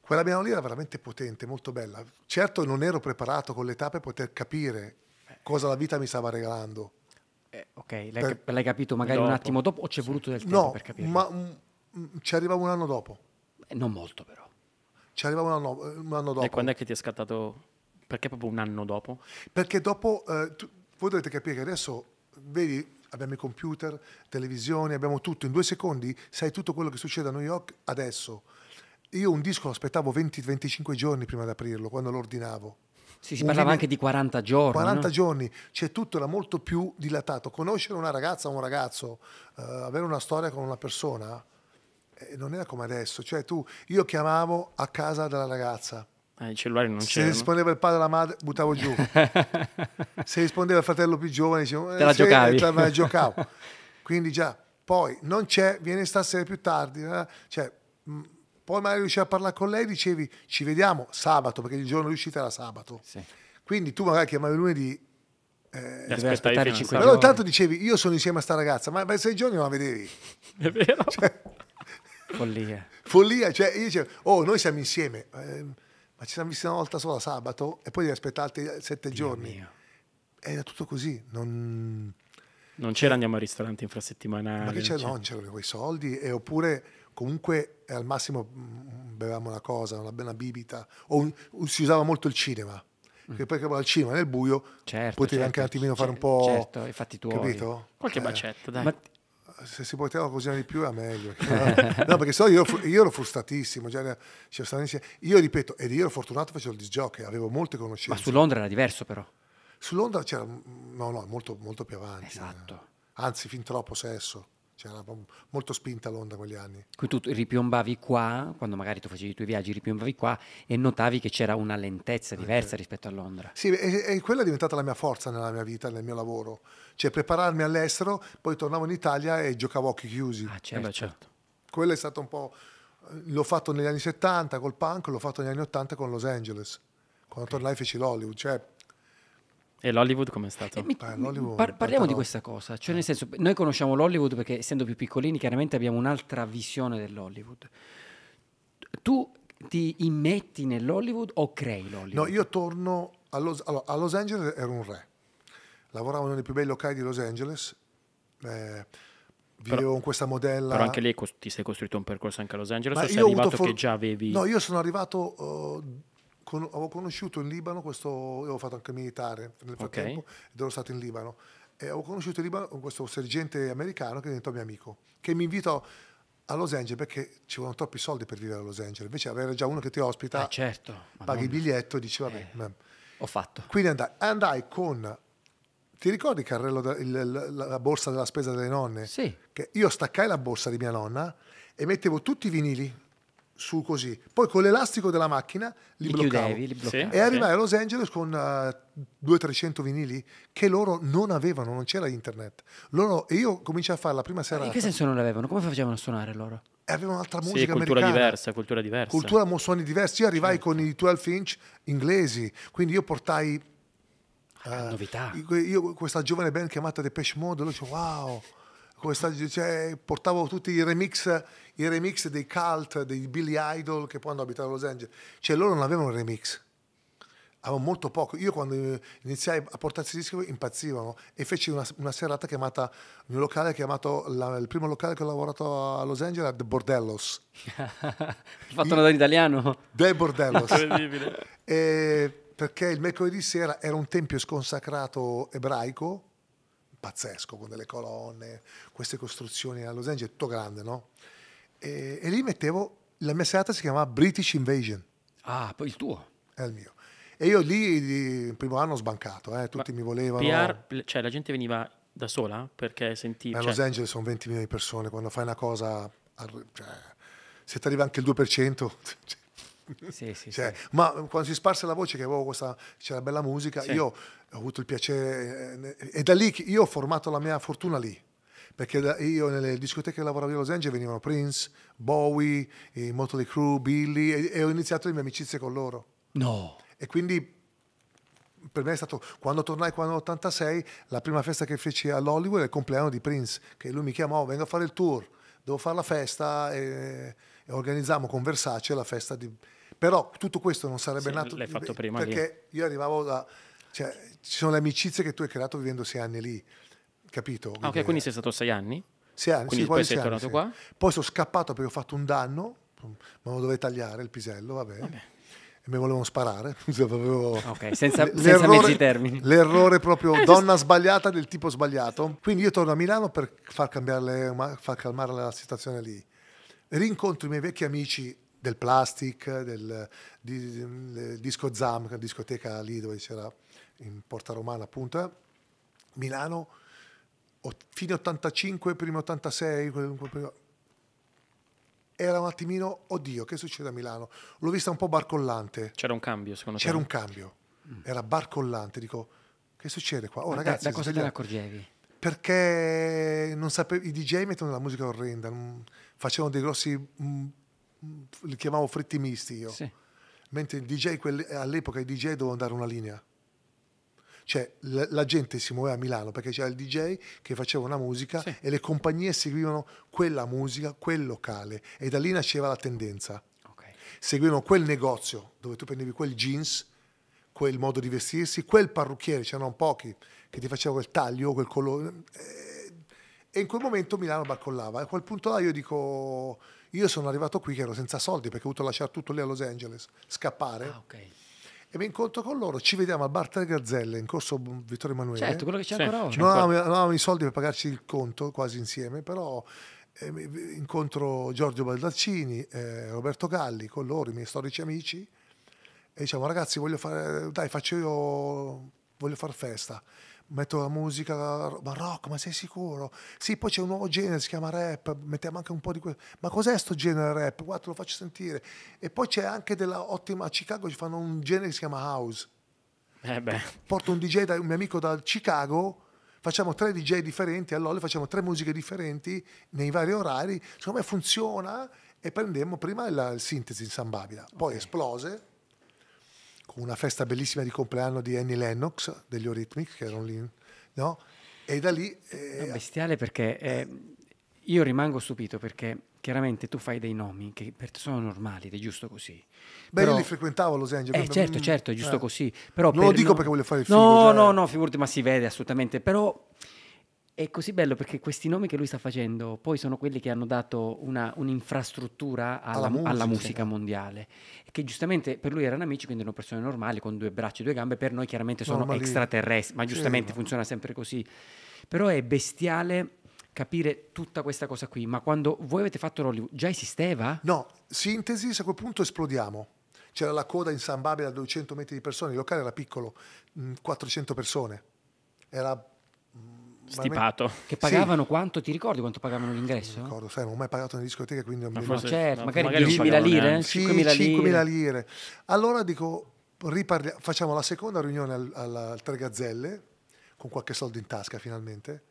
Quella piano lì era veramente potente, molto bella. Certo non ero preparato con l'età per poter capire cosa la vita mi stava regalando. Eh, ok, l'hai, per... l'hai, capito magari dopo. un attimo dopo o ci è voluto del tempo no, per capire? No, Ma, Mm, mm, ci arrivavo un anno dopo. Eh, non molto però. Ci arrivavo un anno, un anno, dopo. E quando è che ti è scattato? Perché proprio un anno dopo? Perché dopo, eh, tu, voi dovete capire che adesso, vedi, abbiamo i computer, televisione, abbiamo tutto. In due secondi sai tutto quello che succede a New York adesso. Io un disco lo aspettavo 20-25 giorni prima di aprirlo, quando lo ordinavo. Sì, si parlava anche di 40 giorni. 40 no? giorni, cioè tutto era molto più dilatato. Conoscere una ragazza o un ragazzo, eh, avere una storia con una persona, eh, non era come adesso, cioè tu, io chiamavo a casa della ragazza. Eh, I cellulari non c'erano. Se rispondeva il padre alla madre, buttavo giù. [LAUGHS] se rispondeva il fratello più giovane, dicevo, te la eh, giocavi. Te la giocavo. [LAUGHS] Quindi già, poi non c'è, viene stasera più tardi. Eh? Cioè, mh, mm, poi magari riuscivi a parlare con lei, dicevi, ci vediamo sabato, perché il giorno di uscita era sabato. Sì. Quindi tu magari chiamavi lunedì, eh, devi aspettare 5 giorni. Però intanto dicevi, io sono insieme a sta ragazza, ma per sei giorni non la vedevi. È vero. Cioè, Follia. Follia, cioè io dicevo, oh, noi siamo insieme, eh, ma ci siamo visti una volta sola sabato e poi devi aspettare altri sette Dio giorni. Mio. Era tutto così, non... Non c'era andiamo al ristorante infrasettimanale. Ma che c'era? Non c'erano quei soldi, e oppure comunque eh, al massimo mm, mm, bevevamo una cosa, una bella bibita, o un, si usava molto il cinema. Mm. Che poi che al cinema nel buio certo, potevi certo, anche un attimino fare un po'. Certo, i fatti Capito? Qualche eh. bacetta, dai. Ma se si poteva cucinare di più era meglio. [LAUGHS] no, perché so io, io ero frustatissimo. Cioè, cioè, io ripeto, ed io ero fortunato facevo il disc jockey, avevo molte conoscenze. Ma su Londra era diverso però. Su Londra c'era, no, no, molto, molto più avanti. Eh. Esatto. Eh. Anzi, fin troppo sesso c'era cioè, molto spinta a Londra quegli anni. Qui tu ripiombavi qua, quando magari tu facevi i tuoi viaggi, ripiombavi qua e notavi che c'era una lentezza diversa okay. rispetto a Londra. Sì, e, e, quella è diventata la mia forza nella mia vita, nel mio lavoro. Cioè prepararmi all'estero, poi tornavo in Italia e giocavo a occhi chiusi. Ah, certo. Eh beh, certo. certo. Quello è stato un po'... Eh, l'ho fatto negli anni 70 col punk, l'ho fatto negli anni 80 con Los Angeles. Quando okay. tornai feci l'Hollywood, cioè e l'Hollywood com'è stato? Eh, mi, ah, par- parliamo di questa cosa, cioè eh. nel senso, noi conosciamo l'Hollywood perché essendo più piccolini chiaramente abbiamo un'altra visione dell'Hollywood. Tu ti immetti nell'Hollywood o crei l'Hollywood? No, io torno a Los, allora, a Los Angeles, ero un re, lavoravo nei più bei locali di Los Angeles, eh, vivevo però, con questa modella. Però anche lì ti sei costruito un percorso anche a Los Angeles Ma o sei arrivato for- che già avevi... No, io sono arrivato... Uh, con, avevo conosciuto in Libano questo, io ho fatto anche militare nel frattempo okay. ed ero stato in Libano e ho conosciuto in Libano questo sergente americano che diventò mio amico, che mi invitò a Los Angeles perché ci vogliono troppi soldi per vivere a Los Angeles, invece avere già uno che ti ospita, eh certo, paghi il biglietto e dici vabbè. Eh, ho fatto. Quindi andai, andai con ti ricordi il carrello, da, il, la, la, borsa della spesa delle nonne? Sì. Che io staccai la borsa di mia nonna e mettevo tutti i vinili su così. Poi con l'elastico della macchina li, li bloccavo. Chiudevi, li bloccavo. Sì, e arrivai a Los Angeles con uh, eh, 200-300 vinili che loro non avevano, non c'era internet. Loro, e io cominciai a fare la prima serata. In che senso non l'avevano? Come facevano a suonare loro? E avevano un'altra musica sì, cultura americana. diversa, cultura diversa. Cultura, suoni diversi. Io arrivai certo. con i 12 inch inglesi, quindi io portai... Uh, novità. Io, questa giovane band chiamata Depeche Mode, loro dicevo wow come sta, cioè, portavo tutti i remix, i remix dei cult, dei Billy Idol che poi hanno abitato a Los Angeles, cioè loro non avevano remix, avevano molto poco. Io quando iniziai a portarsi dischi impazzivano e feci una, una serata chiamata, in un locale chiamato, la, il primo locale che ho lavorato a Los Angeles era The Bordellos. [LAUGHS] Hai fatto una da italiano? The Bordellos. [LAUGHS] e, perché il mercoledì sera era un tempio sconsacrato ebraico pazzesco, con delle colonne, queste costruzioni a Los Angeles, tutto grande, no? E, e lì mettevo, la mia serata si chiamava British Invasion. Ah, poi il tuo? È il mio. E io lì il primo anno ho sbancato, eh, tutti Ma mi volevano. PR, cioè la gente veniva da sola perché sentiva... A cioè Los Angeles sono 20 milioni di persone, quando fai una cosa... Cioè, se ti arriva anche il 2%... [LAUGHS] [LAUGHS] Sì, sì, cioè, sì. Ma ehm, quando si sparse la voce che avevo questa, c'era bella musica, io ho avuto il piacere, eh, eh, e da lì io ho formato la mia fortuna lì. Perché io nelle discoteche che lavoravo a Los Angeles venivano Prince, Bowie, Motley Crue, Billy e, e ho iniziato le mie amicizie con loro. No. E quindi per me è stato quando tornai qua nell'86 la prima festa che feci all'Hollywood è il compleanno di Prince che lui mi chiamò vengo a fare il tour devo fare la festa e, e organizziamo con Versace la festa di... Però tutto questo non sarebbe sì, nato... L'hai fatto prima. Perché io, io arrivavo da... Cioè, ci sono le amicizie che tu hai creato vivendo sei anni lì, capito? Ah, ok, quindi, sei stato sei anni? Sei anni, quindi sì, poi sei anni, tornato sì. qua? Poi sono scappato perché ho fatto un danno, ma lo dovevo tagliare il pisello, vabbè. vabbè e mi volevano sparare. [LAUGHS] Cioè, ok, senza, senza mezzi termini. L'errore proprio [LAUGHS] donna sbagliata del tipo sbagliato. Quindi io torno a Milano per far, cambiare, far calmare la situazione lì. Rincontro i miei vecchi amici del Plastic, del, di, del disco Zam, la discoteca lì dove c'era in Porta Romana appunto, eh. Milano, fine 85, primo 86, primo, era un attimino, oddio, che succede a Milano? L'ho vista un po' barcollante. C'era un cambio, secondo te? C'era un cambio. Era barcollante, dico, che succede qua? Oh, ragazzi, da, da cosa te ne accorgevi? Perché non sapevi, i DJ mettono la musica orrenda, mm, facevano dei grossi, mm, mm, li chiamavo frittimisti io. Sì. Mentre DJ, all'epoca i DJ dovevano dare una linea. Cioè la, la, gente si muoveva a Milano perché c'era il DJ che faceva una musica sì. e le compagnie seguivano quella musica, quel locale e da lì nasceva la tendenza. Okay. Seguivano quel negozio dove tu prendevi quel jeans, quel modo di vestirsi, quel parrucchiere, c'erano pochi che ti facevano quel taglio, quel colore. Eh, e in quel momento Milano barcollava. a quel punto là io dico, io sono arrivato qui che ero senza soldi perché ho dovuto lasciare tutto lì a Los Angeles, scappare. Ah, okay e mi incontro con loro. Ci vediamo al bar Tre Gazzelle in corso Vittorio Emanuele. Certo, quello che c'è sì, ancora oggi. Non avevamo i soldi per pagarci il conto quasi insieme, però eh, incontro Giorgio Baldaccini, eh, Roberto Galli con loro, i miei storici amici. E diciamo, ragazzi, voglio fare, dai, faccio io, voglio far festa metto la musica, ma rock, ma sei sicuro? Sì, poi c'è un nuovo genere, si chiama rap, mettiamo anche un po' di questo. Ma cos'è sto genere rap? Guarda, te lo faccio sentire. E poi c'è anche della ottima, a Chicago ci fanno un genere che si chiama house. Eh Porto un DJ, da, un mio amico da Chicago, facciamo tre DJ differenti, all'Ole facciamo tre musiche differenti nei vari orari, secondo me funziona e prendemmo prima la, il sintesi in San Babila, poi okay. esplose con una festa bellissima di compleanno di Annie Lennox degli Eurythmics che erano lì, no? E da lì... Eh, no, bestiale perché eh, io rimango stupito perché chiaramente tu fai dei nomi che per te sono normali ed è giusto così. Beh, però... io li frequentavo a Los Angeles. Eh, certo, mm, certo, è giusto eh. così. Però non per... lo dico perché voglio fare il film. No, cioè... no, no, figurati, ma si vede assolutamente. Però è così bello perché questi nomi che lui sta facendo poi sono quelli che hanno dato una, un'infrastruttura alla, alla, musica, alla musica mondiale, che giustamente per lui erano amici, quindi erano persone normali con due braccia e due gambe, per noi chiaramente sono Normali. extraterrestri, ma giustamente sì, funziona sempre così. Però è bestiale capire tutta questa cosa qui, ma quando voi avete fatto l'Hollywood già esisteva? No, sintesi, a quel punto esplodiamo c'era la coda in San Babila da 200 metri di persone, il locale era piccolo, 400 mm, persone, era stipato. Che pagavano sì. quanto? Ti ricordi quanto pagavano l'ingresso? Non ricordo, sai, non ho mai pagato nelle discoteche, quindi non ma mi forse, certo, no, magari, magari 10.000 lire, sì, 5.000 lire. 5.000 lire. Allora dico, riparli- facciamo la seconda riunione al, al, al Tre Gazzelle, con qualche soldo in tasca finalmente,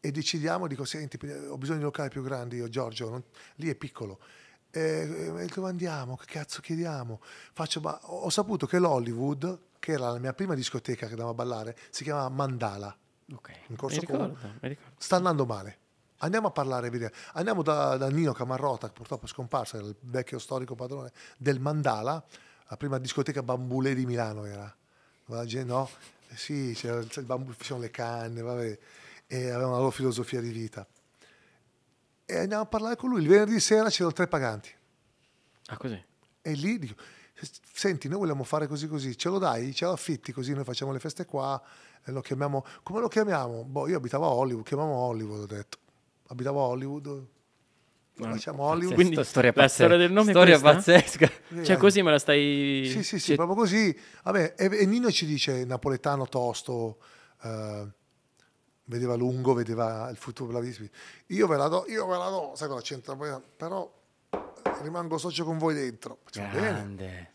e decidiamo, dico, senti, ho bisogno di locali più grandi, io Giorgio, non, lì è piccolo. e dove andiamo? Che cazzo chiediamo? Faccio, ho saputo che l'Hollywood, che era la mia prima discoteca che andavo a ballare, si chiamava Mandala Okay. In corso mi ricordo, con... mi ricordo. Sta andando male. Andiamo a parlare, Viria. Andiamo da, da, Nino Camarrota, che purtroppo è scomparso, il vecchio storico padrone del Mandala, la prima discoteca bambulè di Milano era. No? Eh sì, c'era, c'era il bambù, c'erano le canne, vabbè. E avevano la loro filosofia di vita. E andiamo a parlare con lui. Il venerdì sera c'erano tre paganti. Ah, così? E lì dico, senti, noi vogliamo fare così così, ce lo dai, ce lo affitti così noi facciamo le feste qua, e eh, lo chiamiamo, come lo chiamiamo? Boh, io abitavo a Hollywood, chiamiamo Hollywood, ho detto, abitavo a Hollywood, facciamo ah, diciamo Hollywood. Quindi storia la storia del nome storia è pazzesca. Eh, cioè eh. così me la stai... Sì, sì, sì, cioè... proprio così. Vabbè, e, e, Nino ci dice napoletano tosto, eh, vedeva lungo, vedeva il futuro bravissimo. Io ve la do, io ve la do, sai cosa c'entra? Però rimango socio con voi dentro. Facciamo Grande. Bene.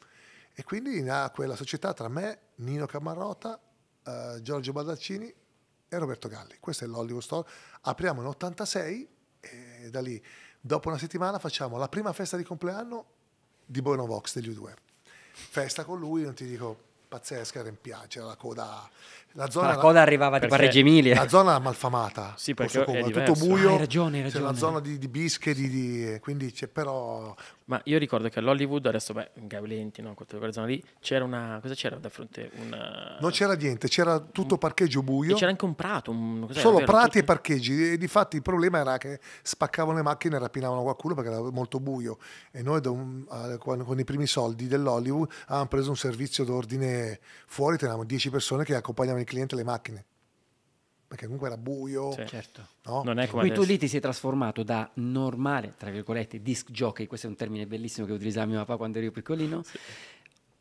E quindi nacque la società tra me, Nino Camarota, eh, Giorgio Baldaccini e Roberto Galli. Questo è l'Hollywood Store. Apriamo in 86 e da lì, dopo una settimana, facciamo la prima festa di compleanno di Bono Vox degli U2. Festa con lui, non ti dico pazzesca, era in piazza, c'era la coda... La, zona, la coda arrivava tipo a Reggio Emilia. La zona malfamata, sì, perché è tutto buio, ah, hai ragione, hai ragione. c'è la zona di, di bisceri, di, quindi c'è però... Ma io ricordo che all'Hollywood, adesso beh, Gaulenti, no, quella zona lì, c'era una... cosa c'era da fronte? Una... Non c'era niente, c'era tutto mm. parcheggio buio. E c'era anche un prato. Un, Solo vero, prati tutto? e parcheggi, e di fatti il problema era che spaccavano le macchine e rapinavano qualcuno perché era molto buio. E noi eh, con i primi soldi dell'Hollywood avevamo preso un servizio d'ordine fuori, tenevamo 10 persone che accompagnavano il cliente alle macchine. Perché comunque era buio. Sì. Certo. No? Non è come Quindi adesso. tu lì ti sei trasformato da normale, tra virgolette, disc jockey, questo è un termine bellissimo che utilizzava mio papà quando ero piccolino, sì.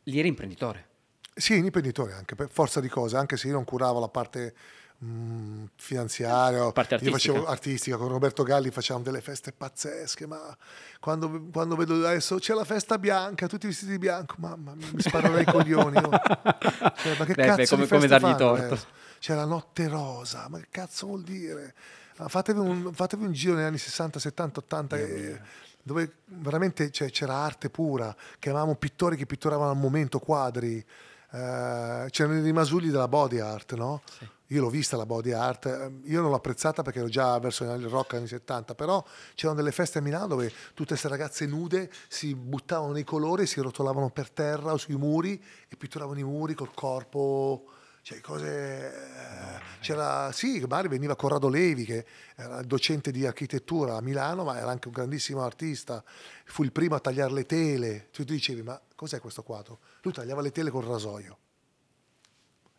lì eri imprenditore. Sì, imprenditore anche, per forza di cose, anche se io non curavo la parte mh, mm, finanziario, io facevo artistica con Roberto Galli, facevamo delle feste pazzesche, ma quando, quando vedo adesso c'è la festa bianca, tutti vestiti di bianco, mamma mia, mi sparerei i coglioni. Oh. Cioè, ma che [LAUGHS] beh, cazzo come, come dargli fanno, torto? Adesso? Eh, c'è la notte rosa, ma che cazzo vuol dire? Ah, fatevi un, fatevi un giro negli anni 60, 70, 80. Yeah, dove veramente cioè, c'era arte pura, chiamavamo pittori che pitturavano al momento quadri, eh, c'erano i masugli della body art, no? Sì io l'ho vista la body art, ehm, io non l'ho apprezzata perché ero già verso il rock anni 70, però c'erano delle feste a Milano dove tutte queste ragazze nude si buttavano nei colori, si rotolavano per terra o sui muri e pitturavano i muri col corpo, cioè cose... Eh, c'era, sì, magari veniva Corrado Levi che era docente di architettura a Milano, ma era anche un grandissimo artista, fu il primo a tagliare le tele, tu dicevi ma cos'è questo quadro? Lui tagliava le tele col rasoio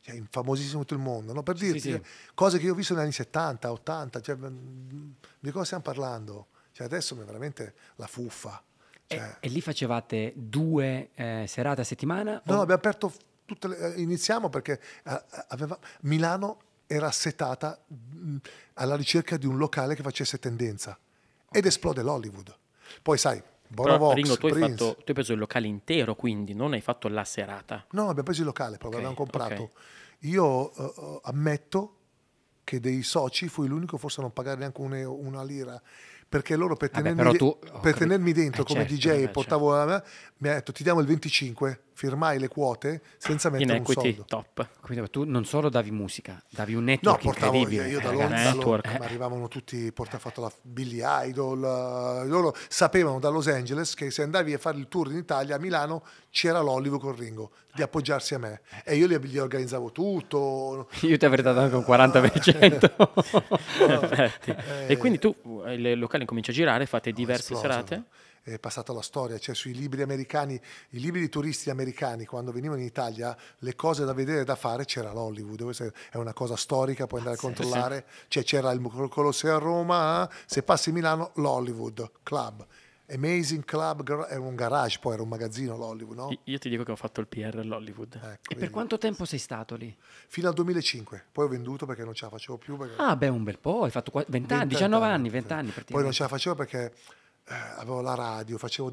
cioè, famosissimo tutto il mondo, no? per dirti sì, sì. cose che io ho visto negli anni 70, 80, cioè, mm, di cosa stiamo parlando? Cioè, adesso è veramente la fuffa. Cioè... E, e, lì facevate due eh, serate a settimana? No, o... abbiamo aperto tutte le, eh, iniziamo perché eh, eh, aveva, Milano era setata mh, mm, alla ricerca di un locale che facesse tendenza okay. ed esplode l'Hollywood. Poi sai, Bonovox, Ringo, tu hai, fatto, tu hai, preso il locale intero, quindi non hai fatto la serata. No, abbiamo preso il locale, però okay, l'abbiamo comprato. Okay. Io uh, ammetto che dei soci fui l'unico forse a non pagare neanche una, una lira perché loro per, Vabbè, tenermi, tu, oh, per tenermi, dentro eh, come certo, DJ eh, certo. portavo certo. mi hanno detto ti diamo il 25 firmai le quote senza mettere in equity top. Quindi tu non solo davi musica, davi un network no, portavo, incredibile. Io, io da eh, Londra eh, arrivavano tutti portafatto la Billy Idol, eh, loro sapevano da Los Angeles che se andavi a fare il tour in Italia, a Milano, c'era l'Olivo con Ringo, di appoggiarsi a me. E io gli, organizzavo tutto. [LAUGHS] Io ti avrei dato anche un 40%. [LAUGHS] no, eh, e quindi tu, il locale incomincia a girare, fate diverse serate è passata la storia, cioè sui libri americani, i libri di turisti americani quando venivano in Italia, le cose da vedere e da fare c'era l'Hollywood, è una cosa storica, puoi andare a ah, controllare, cioè c'era il Colosseo a Roma, se passi a Milano l'Hollywood Club. Amazing Club era un garage, poi era un magazzino l'Hollywood, no? Io ti dico che ho fatto il PR all'Hollywood. Ecco, e per quanto tempo sei stato lì? Fino al 2005, poi ho venduto perché non ce la facevo più. Perché... Ah beh, un bel po', hai fatto 20 anni, 19 anni, 20 anni. Poi non ce la facevo perché eh, avevo la radio, facevo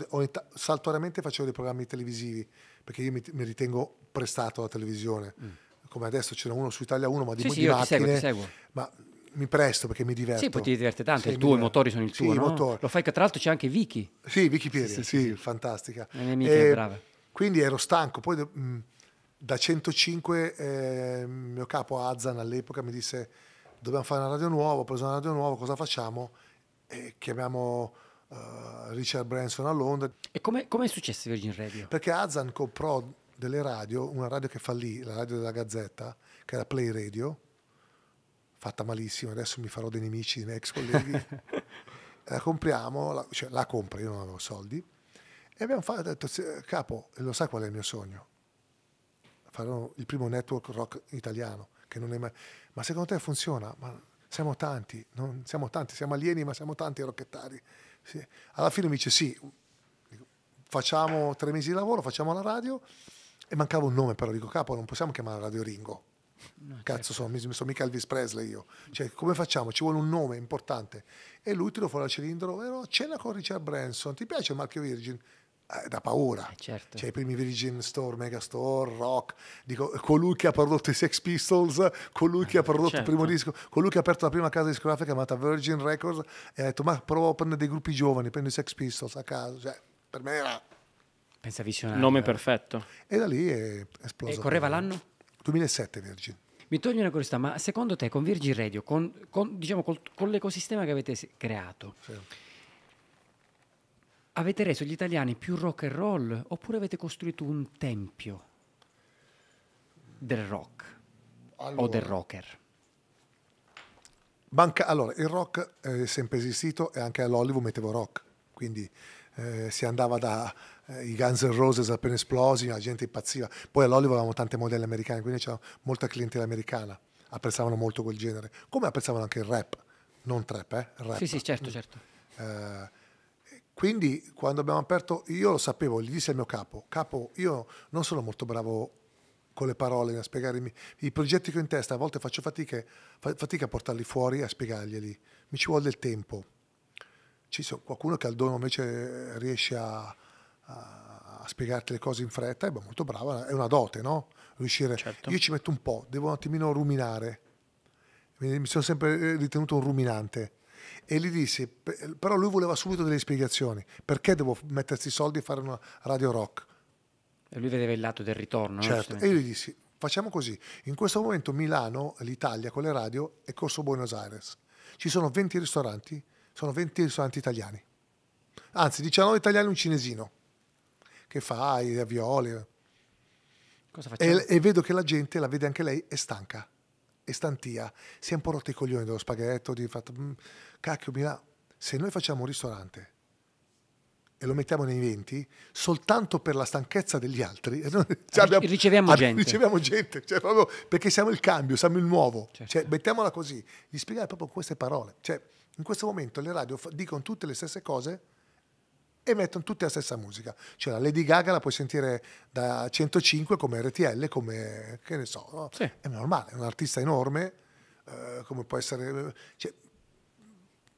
saltuariamente facevo dei programmi televisivi, perché io mi, mi ritengo prestato alla televisione. Mm. Come adesso c'era uno su Italia 1, ma di, sì, sì, di macchine, ti seguo, ti seguo. Ma mi presto perché mi diverto. Sì, poi ti diverte tanto, sì, il tuo, i motori sono il tuo, sì, no? Lo fai che tra l'altro c'è anche Vicky. Sì, Vicky Pieri, sì, sì, fantastica. La mia amica brava. Quindi ero stanco, poi mh, mm, da 105 eh, mio capo Azzan all'epoca mi disse dobbiamo fare una radio nuova, ho preso una radio nuova, cosa facciamo? E chiamiamo uh, Richard Branson a Londra. E come è successo Virgin Radio? Perché Azan comprò delle radio, una radio che fa lì, la radio della Gazzetta, che era Play Radio, fatta malissimo, adesso mi farò dei nemici, dei ex colleghi. [LAUGHS] la compriamo, la, cioè la compra, io non avevo soldi. E abbiamo fatto, detto, capo, lo sai qual è il mio sogno? Farò il primo network rock italiano, che non è mai... Ma secondo te funziona? Ma siamo tanti, non, siamo tanti, siamo alieni, ma siamo tanti rockettari. Sì. Alla fine mi dice sì, facciamo tre mesi di lavoro, facciamo la radio e mancava un nome però, dico capo non possiamo chiamare Radio Ringo. No, certo. Cazzo, certo. sono, sono mica Elvis Presley io. Cioè, come facciamo? Ci vuole un nome importante. E lui tirò fuori al cilindro, vero? cena con Richard Branson, ti piace il marchio Virgin? Eh, da paura. Eh, certo. C'è cioè, i primi Virgin Store, Megastore, Rock, dico, colui che ha prodotto i Sex Pistols, colui che ha eh, prodotto certo. il primo certo. disco, colui che ha aperto la prima casa discografica chiamata Virgin Records e ha detto ma provo a prendere dei gruppi giovani, prendo i Sex Pistols a caso, cioè, per me era... Pensa visionario. Nome eh. perfetto. E da lì è esploso. E correva l'anno? 2007 Virgin. Mi toglie una curiosità, ma secondo te con Virgin Radio, con, con, diciamo, col, con l'ecosistema che avete creato... Sì Avete reso gli italiani più rock and roll oppure avete costruito un tempio del rock allora, o del rocker? Manca, allora, il rock è sempre esistito e anche all'Hollywood mettevo rock, quindi eh, si andava da eh, i Guns N' Roses appena esplosi, la gente impazziva. Poi all'Hollywood avevamo tante modelle americane, quindi c'era molta clientela americana, apprezzavano molto quel genere, come apprezzavano anche il rap, non trap, eh, rap. Sì, sì, certo, certo. Eh, quindi quando abbiamo aperto, io lo sapevo, gli disse al mio capo, capo, io non sono molto bravo con le parole a spiegarmi i progetti che ho in testa, a volte faccio fatica, fatica a portarli fuori, a spiegarglieli, mi ci vuole del tempo. Ci sono qualcuno che al dono invece riesce a, a, a spiegarti le cose in fretta, è molto bravo, è una dote, no? Riuscire. Certo. Io ci metto un po', devo un attimino ruminare mi sono sempre eh, ritenuto un ruminante e gli disse, però lui voleva subito delle spiegazioni, perché devo mettersi i soldi e fare una radio rock? E lui vedeva il lato del ritorno. Certo, no? e io gli dissi, facciamo così, in questo momento Milano, l'Italia con le radio è Corso Buenos Aires, ci sono 20 ristoranti, sono 20 ristoranti italiani, anzi 19 italiani e un cinesino, che fa ah, i ravioli. Cosa E, e vedo che la gente, la vede anche lei, è stanca, è stantia, si è un po' rotto i coglioni dello spaghetto, di fatto mm cacchio, Milano, se noi facciamo un ristorante e lo mettiamo nei venti, soltanto per la stanchezza degli altri [LAUGHS] cioè abbiamo, riceviamo, abbiamo, gente. riceviamo gente cioè proprio perché siamo il cambio siamo il nuovo certo. cioè, mettiamola così gli spiegare proprio queste parole cioè, in questo momento le radio dicono tutte le stesse cose e mettono tutte la stessa musica cioè la Lady Gaga la puoi sentire da 105 come RTL come che ne so no? sì. è normale è un artista enorme eh, come può essere cioè,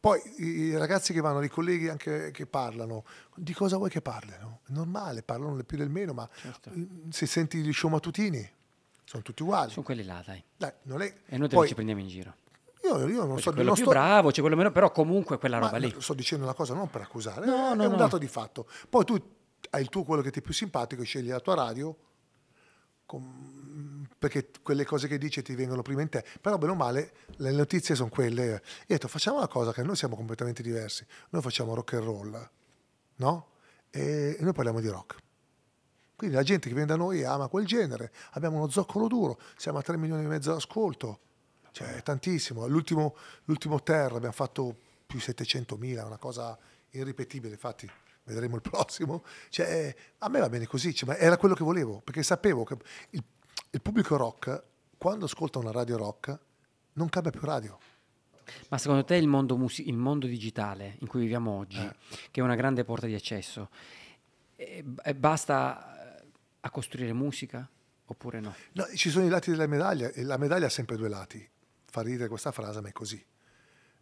poi i ragazzi che vanno, i colleghi anche che parlano, di cosa vuoi che parlino? È normale, parlano più del meno, ma certo. Mm, se senti gli show mattutini sono tutti uguali. Sono quelli là, dai. dai non è... E noi te Poi, ci prendiamo in giro. Io, io non c'è so... Quello non più sto... bravo, c'è quello meno, però comunque quella ma roba lì. Sto dicendo una cosa non per accusare, no, eh, no, è un no. dato di fatto. Poi tu hai il tuo quello che ti è più simpatico, scegli la tua radio, con perché quelle cose che dice ti vengono prima in te, però bene o male le notizie sono quelle. Io ho detto facciamo una cosa che noi siamo completamente diversi, noi facciamo rock and roll, no? E noi parliamo di rock. Quindi la gente che viene da noi ama quel genere, abbiamo uno zoccolo duro, siamo a 3 milioni e mezzo d'ascolto, cioè è tantissimo. L'ultimo, l'ultimo Terra abbiamo fatto più 700 mila, una cosa irripetibile, infatti vedremo il prossimo. Cioè, a me va bene così, cioè, ma era quello che volevo, perché sapevo che il il pubblico rock, quando ascolta una radio rock, non cambia più radio. Ma secondo te il mondo, mus- il mondo digitale in cui viviamo oggi, eh. che è una grande porta di accesso, e eh, e eh, basta eh, a costruire musica oppure no? No, ci sono i lati della medaglia e la medaglia ha sempre due lati. Fa ridere questa frase, ma è così.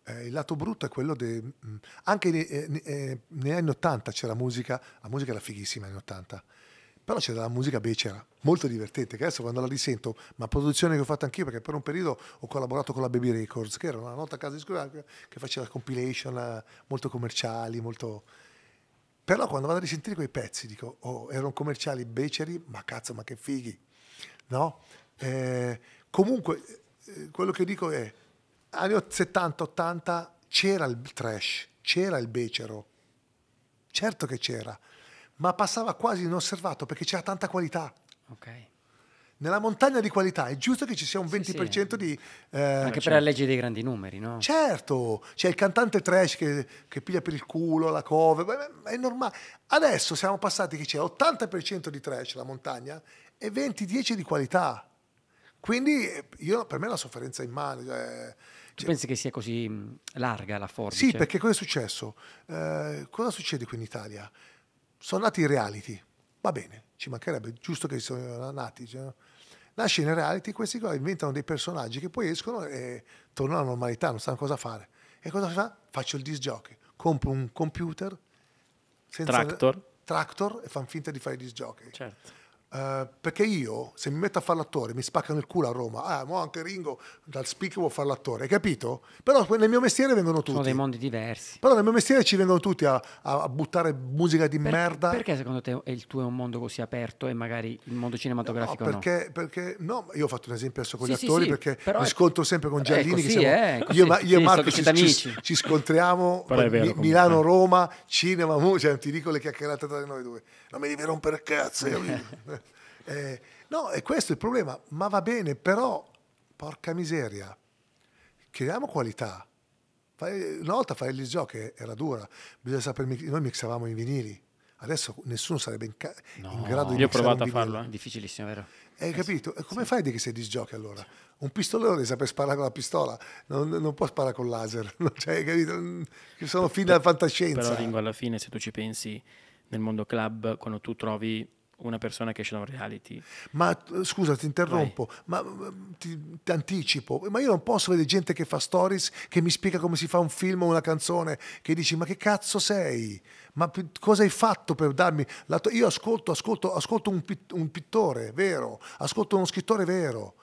Eh, il lato brutto è quello de, mm, anche ne, eh, ne, negli anni 80 c'era musica, la musica era fighissima negli anni 80 però c'era la musica becera, molto divertente, che adesso quando la risento, ma produzione che ho fatto anch'io, perché per un periodo ho collaborato con la Baby Records, che era una nota casa discografica che faceva compilation eh, molto commerciali, molto... Però quando vado a risentire quei pezzi dico, oh, erano commerciali beceri, ma cazzo, ma che fighi, no? Eh, comunque, eh, quello che dico è, anni 70-80 c'era il trash, c'era il becero, certo che c'era, ma passava quasi inosservato perché c'era tanta qualità. Ok. Nella montagna di qualità è giusto che ci sia un 20% sì, sì. di... Eh, Anche cioè, per la certo. legge dei grandi numeri, no? Certo, c'è il cantante trash che, che piglia per il culo, la cover, è normale. Adesso siamo passati che c'è 80% di trash la montagna e 20-10 di qualità. Quindi eh, io, per me la sofferenza è immane. Cioè, tu cioè pensi che sia così larga la forza? Sì, perché cosa è successo? Eh, cosa succede qui in Italia? sono nati in reality, va bene, ci mancherebbe, giusto che siano nati. Cioè, nasce in reality, questi qua inventano dei personaggi che poi escono e tornano alla normalità, non sanno cosa fare. E cosa fa? Faccio il disc jockey, compro un computer, senza tractor. tractor e fanno finta di fare il disc jockey. Certo. Uh, perché io, se mi metto a fare l'attore, mi spaccano il culo a Roma. Ah, mo anche Ringo dal speak vuol fare l'attore, hai capito? Però nel mio mestiere vengono tutti. Sono dei mondi diversi. Però nel mio mestiere ci vengono tutti a, a buttare musica di per, merda. Perché secondo te il tuo è un mondo così aperto e magari il mondo cinematografico no? Perché, no? perché no, io ho fatto un esempio adesso con sì, gli attori sì, sì, perché però mi scontro sempre con Giallini. Così, che siamo, eh, io, ma, io e Marco ci, ci, ci, scontriamo vero, Milano, Roma, cinema, musica, cioè, non ti dico le chiacchierate tra noi due. Non mi devi rompere cazzo, io. [LAUGHS] Eh, no, è questo il problema, ma va bene, però, porca miseria, chiediamo qualità. una volta fare il giochi era dura, bisogna sapere, noi mixavamo i vinili, adesso nessuno sarebbe in, ca- no, in grado di... Io ho provato a farlo, è eh. difficilissimo, vero? Eh, hai eh, capito? E Come fai di che sei disgiochi allora? Un pistolone deve saper sparare con la pistola, non, non può sparare con il laser, [LAUGHS] cioè, capito? sono fin alla fantascienza. Però Ringo, alla fine se tu ci pensi nel mondo club, quando tu trovi una persona che esce da un reality. Ma eh, scusa, ti interrompo, Vai. ma mm, ti, ti, anticipo, ma io non posso vedere gente che fa stories che mi spiega come si fa un film o una canzone, che dici ma che cazzo sei? Ma cosa hai fatto per darmi? io ascolto, ascolto, ascolto un, pit un pittore, vero, ascolto uno scrittore, vero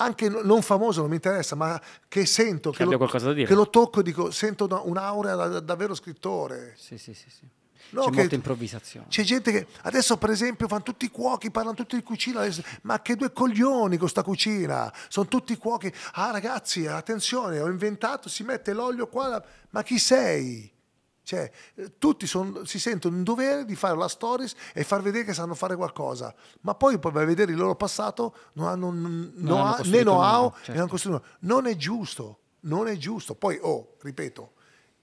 anche non famoso, non mi interessa, ma che sento, che, da dire. che lo, tocco e dico, sento un'aurea da, da, davvero scrittore. Sì, sì, sì. sì. No, c'è molta improvvisazione. C'è gente che adesso, per esempio, fanno tutti i cuochi, parlano tutti di cucina, ma che due coglioni con sta cucina! Sono tutti cuochi. Ah, ragazzi, attenzione, ho inventato, si mette l'olio qua, ma chi sei? Cioè, tutti son, si sentono in dovere di fare la stories e far vedere che sanno fare qualcosa, ma poi vai a vedere il loro passato, non hanno, non non hanno ha, né know-how, certo. non è giusto, non è giusto. Poi, oh, ripeto,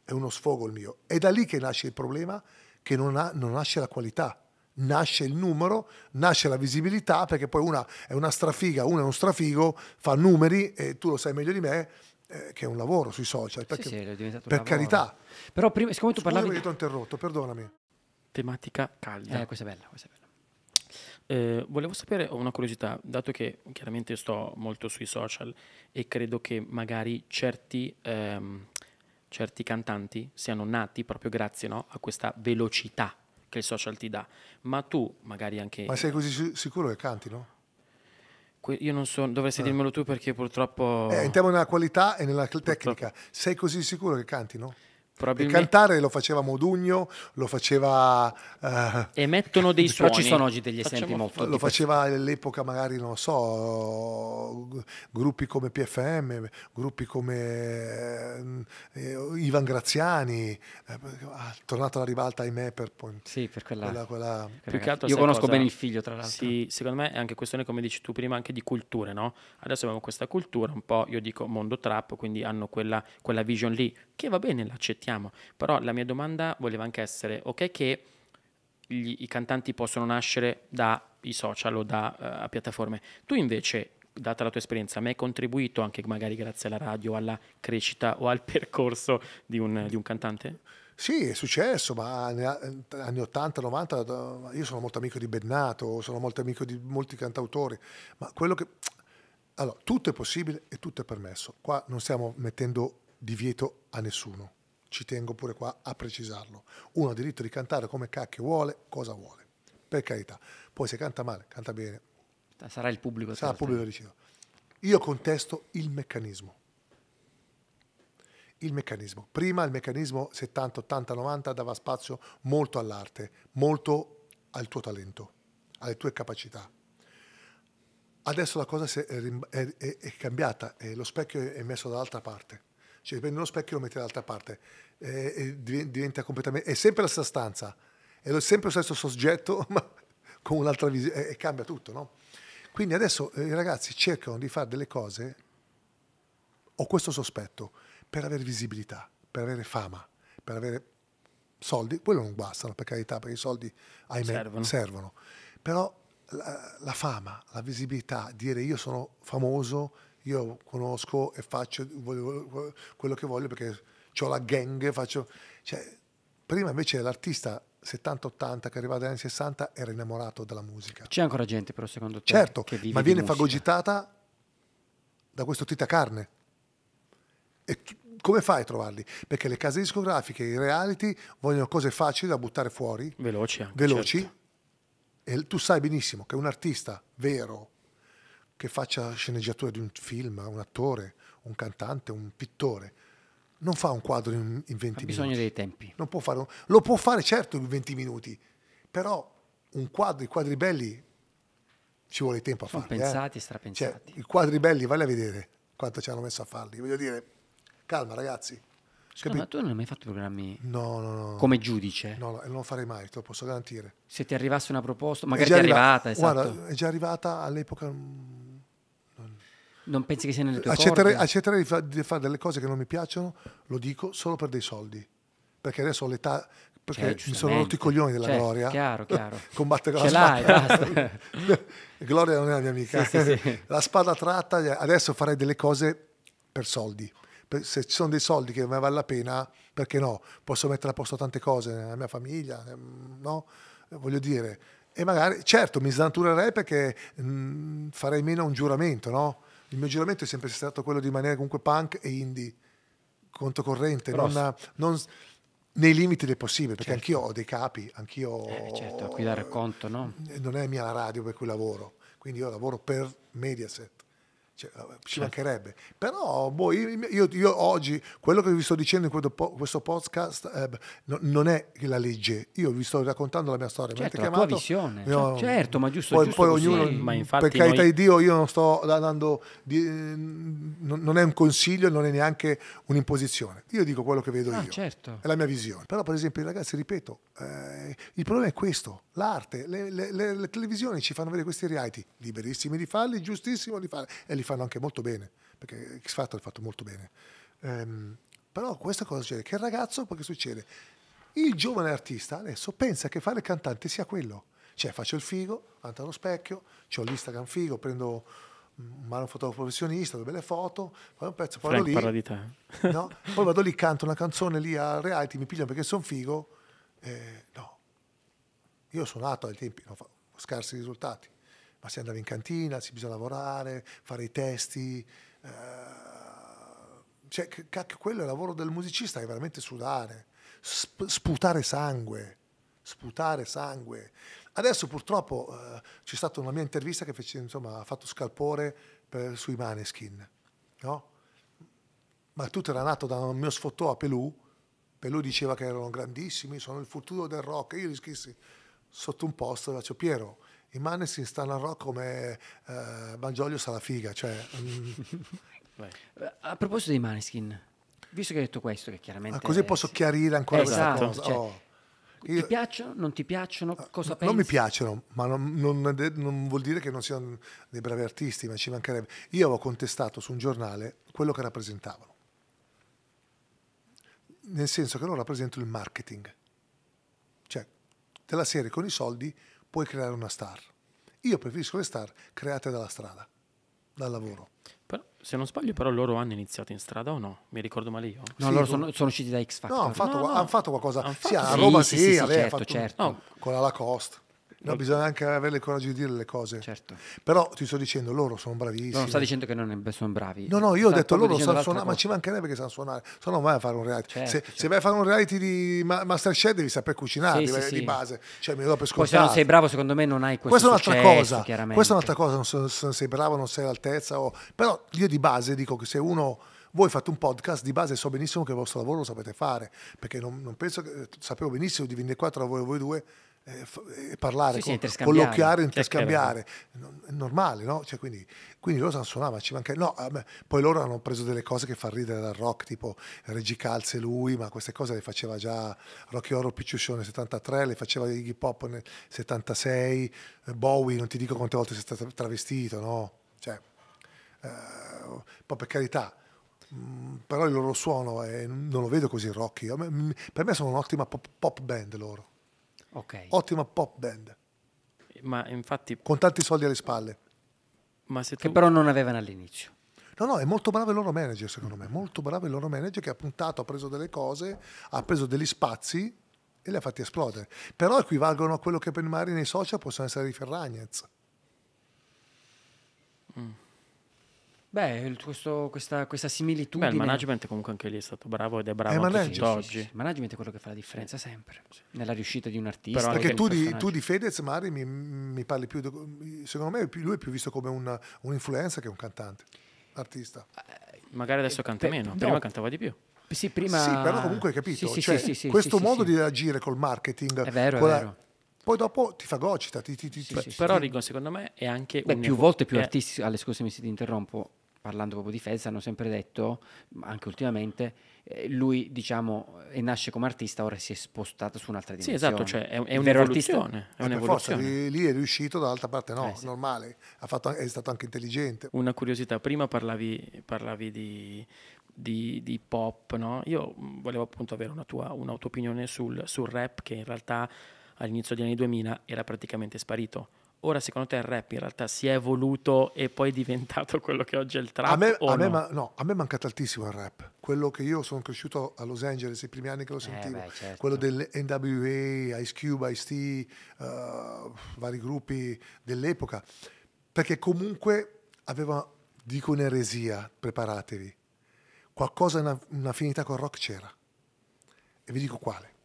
è uno sfogo il mio. È da lì che nasce il problema che non, ha, non nasce la qualità, nasce il numero, nasce la visibilità, perché poi una è una strafiga, uno è uno strafigo, fa numeri e tu lo sai meglio di me, eh, che è un lavoro sui social, perché, sì, sì, per carità. Però prima, siccome tu parlavi... Scusami, ti ho interrotto, perdonami. Tematica calda. Eh, questa è bella, questa è bella. Eh, volevo sapere, ho una curiosità, dato che chiaramente sto molto sui social e credo che magari certi... Ehm, certi cantanti siano nati proprio grazie no, a questa velocità che il social ti dà. Ma tu, magari anche... Ma sei così sicuro che canti, no? Io non so, dovresti eh. dirmelo tu perché purtroppo... Eh, entriamo nella qualità e nella purtroppo. tecnica. Sei così sicuro che canti, no? E cantare lo faceva Modugno, lo faceva... Eh... Emettono dei suoni. Però ci sono oggi degli Facciamo esempi molto... Lo faceva all'epoca magari, non so, gruppi come PFM, gruppi come eh, Ivan Graziani, eh, ah, tornato alla ribalta ahimè per... poi... Sì, per quella... quella, quella... Più che altro Io conosco cosa... bene il figlio, tra l'altro. Sì, secondo me è anche questione, come dici tu prima, anche di culture, no? Adesso abbiamo questa cultura, un po', io dico mondo trap, quindi hanno quella, quella vision lì, che va bene, l'accettiamo chiamo. Però la mia domanda voleva anche essere, ok che gli, i cantanti possono nascere dai social o da uh, piattaforme, tu invece, data la tua esperienza, mi hai contribuito anche magari grazie alla radio, alla crescita o al [LAUGHS] percorso di un, di un cantante? Sì, è successo, ma anni 80-90 io sono molto amico di Bennato, sono molto amico di molti cantautori, ma quello che... Allora, tutto è possibile e tutto è permesso. Qua non stiamo mettendo divieto a nessuno ci tengo pure qua a precisarlo, uno ha diritto di cantare come cacchio vuole, cosa vuole, per carità. Poi se canta male, canta bene. Sarà il pubblico. Sarà il pubblico deciso. Eh. Io contesto il meccanismo. Il meccanismo. Prima il meccanismo 70, 80, 90 dava spazio molto all'arte, molto al tuo talento, alle tue capacità. Adesso la cosa è, cambiata, lo specchio è messo dall'altra parte cioè prende uno specchio e lo mette dall'altra parte. E, eh, e eh, diventa completamente... È sempre la stessa stanza, è sempre lo stesso soggetto, [LAUGHS] ma con un'altra visione, e cambia tutto, no? Quindi adesso eh, i ragazzi cercano di fare delle cose, ho questo sospetto, per avere visibilità, per avere fama, per avere soldi, quello non bastano per carità, perché i soldi, ahimè, servono. servono. Però la, la, fama, la visibilità, dire io sono famoso, io conosco e faccio quello che voglio perché ho la gang, faccio... Cioè, prima invece l'artista 70-80 che arrivava dagli anni 60 era innamorato della musica. C'è ancora gente però secondo te? Certo, ma viene fagogitata da questo titacarne. E come fai a trovarli? Perché le case discografiche, i reality vogliono cose facili da buttare fuori, veloci, veloci certo. e tu sai benissimo che un artista vero, che faccia sceneggiatura di un film, un attore, un cantante, un pittore, non fa un quadro in, in 20 minuti. Ha bisogno dei tempi. Non Può fare, lo può fare certo in 20 minuti, però un quadro, i quadri belli ci vuole tempo a Sono farli. Eh. pensati, eh. strapensati. Cioè, I quadri belli, vai a vedere quanto ci hanno messo a farli. Voglio dire, calma ragazzi. Scusa, ma tu non hai mai fatto programmi no, no, no. come giudice? No, no, non lo farei mai, te lo posso garantire. Se ti arrivasse una proposta, magari è già arrivata, arrivata esatto. Guarda, è già arrivata all'epoca mm, non pensi che sia nelle tue accetterei, accetterei di, fa, di, fare delle cose che non mi piacciono, lo dico, solo per dei soldi. Perché adesso ho l'età... Perché eh, mi sono rotti i coglioni della cioè, gloria. Chiaro, [LAUGHS] chiaro. Combatte con Ce la spada. [LAUGHS] gloria non è la mia amica. Sì, sì, sì. [LAUGHS] La spada tratta, adesso farei delle cose per soldi se ci sono dei soldi che mi vale la pena, perché no? Posso mettere a posto tante cose nella mia famiglia, ehm, no? Voglio dire, e magari, certo, mi snaturerei perché mh, mm, farei meno un giuramento, no? il mio giuramento è sempre stato quello di rimanere comunque punk e indie, controcorrente, non, non, nei limiti del possibile, perché certo. anch'io ho dei capi, anch'io... Eh, certo, qui cui dare conto, no? Eh, non è mia la radio per cui lavoro, quindi io lavoro per Mediaset cioè, ci certo. mancherebbe. Però boh, io, io, io, oggi quello che vi sto dicendo in questo, po questo podcast eh, no, non è la legge. Io vi sto raccontando la mia storia. Certo, chiamato, tua visione. No, certo, ma giusto, poi, giusto poi ognuno, ma per carità noi... di Dio io non sto dando... Di, non, non, è un consiglio, non è neanche un'imposizione. Io dico quello che vedo ah, io. Certo. È la mia visione. Però per esempio i ragazzi, ripeto, eh, il problema è questo, l'arte, le, le, le, le, televisioni ci fanno vedere questi reality, liberissimi di farli, giustissimo di farli, e li fanno anche molto bene, perché X Factor è fatto molto bene. Um, però questa cosa succede, che il ragazzo, poi che succede? Il giovane artista adesso pensa che fare il cantante sia quello, cioè faccio il figo, ando allo specchio, ho l'Instagram figo, prendo mm, ma un fotografo professionista, due belle foto, poi un pezzo, poi vado lì, no? poi vado lì, canto una canzone lì al reality, mi pigliano perché sono figo, eh, no, io ho suonato ai tempi, no, scarsi risultati, ma si andava in cantina, si bisogna lavorare, fare i testi. Eh, cioè, cacchio, quello è il lavoro del musicista, è veramente sudare, sp- sputare sangue, sputare sangue. Adesso purtroppo eh, c'è stata una mia intervista che fece, insomma, ha fatto scalpore per, sui maneskin, no? Ma tutto era nato da un mio sfottò a Pelù, per lui diceva che erano grandissimi, sono il futuro del rock. Io gli scrissi sotto un posto, e faccio Piero, i Maneskin stanno al rock come eh, Mangiolio sa la figa. Cioè, mm. [LAUGHS] eh, A proposito dei Maneskin, visto che hai detto questo, che chiaramente... Ah, così posso sì. chiarire ancora esatto, questa cosa. Cioè, oh. Ti piacciono? Non ti piacciono? Ah, cosa non pensi? Non mi piacciono, ma non, non, non, vuol dire che non siano dei bravi artisti, ma ci mancherebbe. Io avevo contestato su un giornale quello che rappresentavano nel senso che loro rappresentano il marketing. Cioè, della serie con i soldi puoi creare una star. Io preferisco le star create dalla strada, dal lavoro. Però, se non sbaglio, però loro hanno iniziato in strada o no? Mi ricordo male io. No, sì, loro sono, sono, usciti da X Factor. No, hanno fatto, no, no. Han fatto qualcosa. Han fatto, sì, a Roma sì, sì, sì, sì certo, certo. Con, con la Lacoste. No, bisogna anche avere il coraggio di dire le cose. Certo. Però ti sto dicendo, loro sono bravissimi. Non sto dicendo che non sono bravi. No, no, io sto ho detto loro sanno suonare, ma ci mancherebbe che sanno suonare. Se no vai a fare un reality. Certo, se, certo. se, vai a fare un reality di Masterchef devi saper cucinare sì, di, sì, di sì. base. Cioè, mi do per scontato. Poi se non sei bravo secondo me non hai questo Questa è un'altra cosa. Questa è un'altra cosa, non so, se sei bravo non sei all'altezza. O... Però io di base dico che se uno voi fate un podcast di base so benissimo che il vostro lavoro lo sapete fare perché non, non penso che sapevo benissimo di venire qua tra voi e voi due eh, eh, parlare, sì, sì, colloquiare, interscambiare, è normale, no? Cioè, quindi, quindi, loro sanno suonare, ma ci manca... No, vabbè, poi loro hanno preso delle cose che fa ridere dal rock, tipo Reggie Calze lui, ma queste cose le faceva già Rocky Horror Picciuscio nel 73, le faceva Iggy Pop nel 76, eh, Bowie, non ti dico quante volte si è stato travestito, no? Cioè, eh, poi per carità, mm, però il loro suono è, non lo vedo così rocky. Per me sono un'ottima pop, pop band loro. Okay. Ottima pop band. Ma infatti... Con tanti soldi alle spalle. Ma se tu... Che però non avevano all'inizio. No, no, è molto bravo il loro manager, secondo me. Molto bravo il loro manager che ha puntato, ha preso delle cose, ha preso degli spazi e li ha fatti esplodere. Però equivalgono a quello che per i mari nei social possono essere i Ferragnez. Mm. Beh, questo, questa, questa, similitudine. Beh, il management comunque anche lì è stato bravo ed è bravo è anche management. tutt'oggi. Il management è quello che fa la differenza sempre nella riuscita di un artista. Però Perché tu di, tu di, Fedez, Mari, mi, mi, parli più. Secondo me, lui è più visto come un influencer che un cantante, artista. Eh, magari adesso eh, canta meno, no. prima cantava di più. Sì, prima... sì, però comunque hai capito. Sì, cioè, sì, questo modo di agire col marketing. È vero, è vero. Poi dopo ti fa gocita. Ti, ti, ti, però, Rigon, secondo me è anche. Beh, più volte più è... artisti. Ale, scusami se ti interrompo parlando proprio di Fez, hanno sempre detto, anche ultimamente, eh, lui diciamo nasce come artista, ora si è spostato su un'altra dimensione. Sì, esatto, cioè è, un, è un'evoluzione. È ah, un'evoluzione. Forza, lì, è riuscito, dall'altra parte no, eh, sì. normale, fatto, è stato anche intelligente. Una curiosità, prima parlavi, parlavi di, di, di, pop, no? io mm, volevo appunto avere una tua, opinione sul, sul rap che in realtà all'inizio degli anni 2000 era praticamente sparito ora secondo te il rap in realtà si è evoluto e poi è diventato [LAUGHS] quello che oggi è il trap? A me, a no? Ma, no, a me manca tantissimo il rap. Quello che io sono cresciuto a Los Angeles, i primi anni che lo sentivo, eh beh, certo. quello dell'NWA, Ice Cube, Ice T, uh, vari gruppi dell'epoca, perché comunque aveva, dico un'eresia, preparatevi, qualcosa, una, un'affinità col rock c'era. E vi dico quale.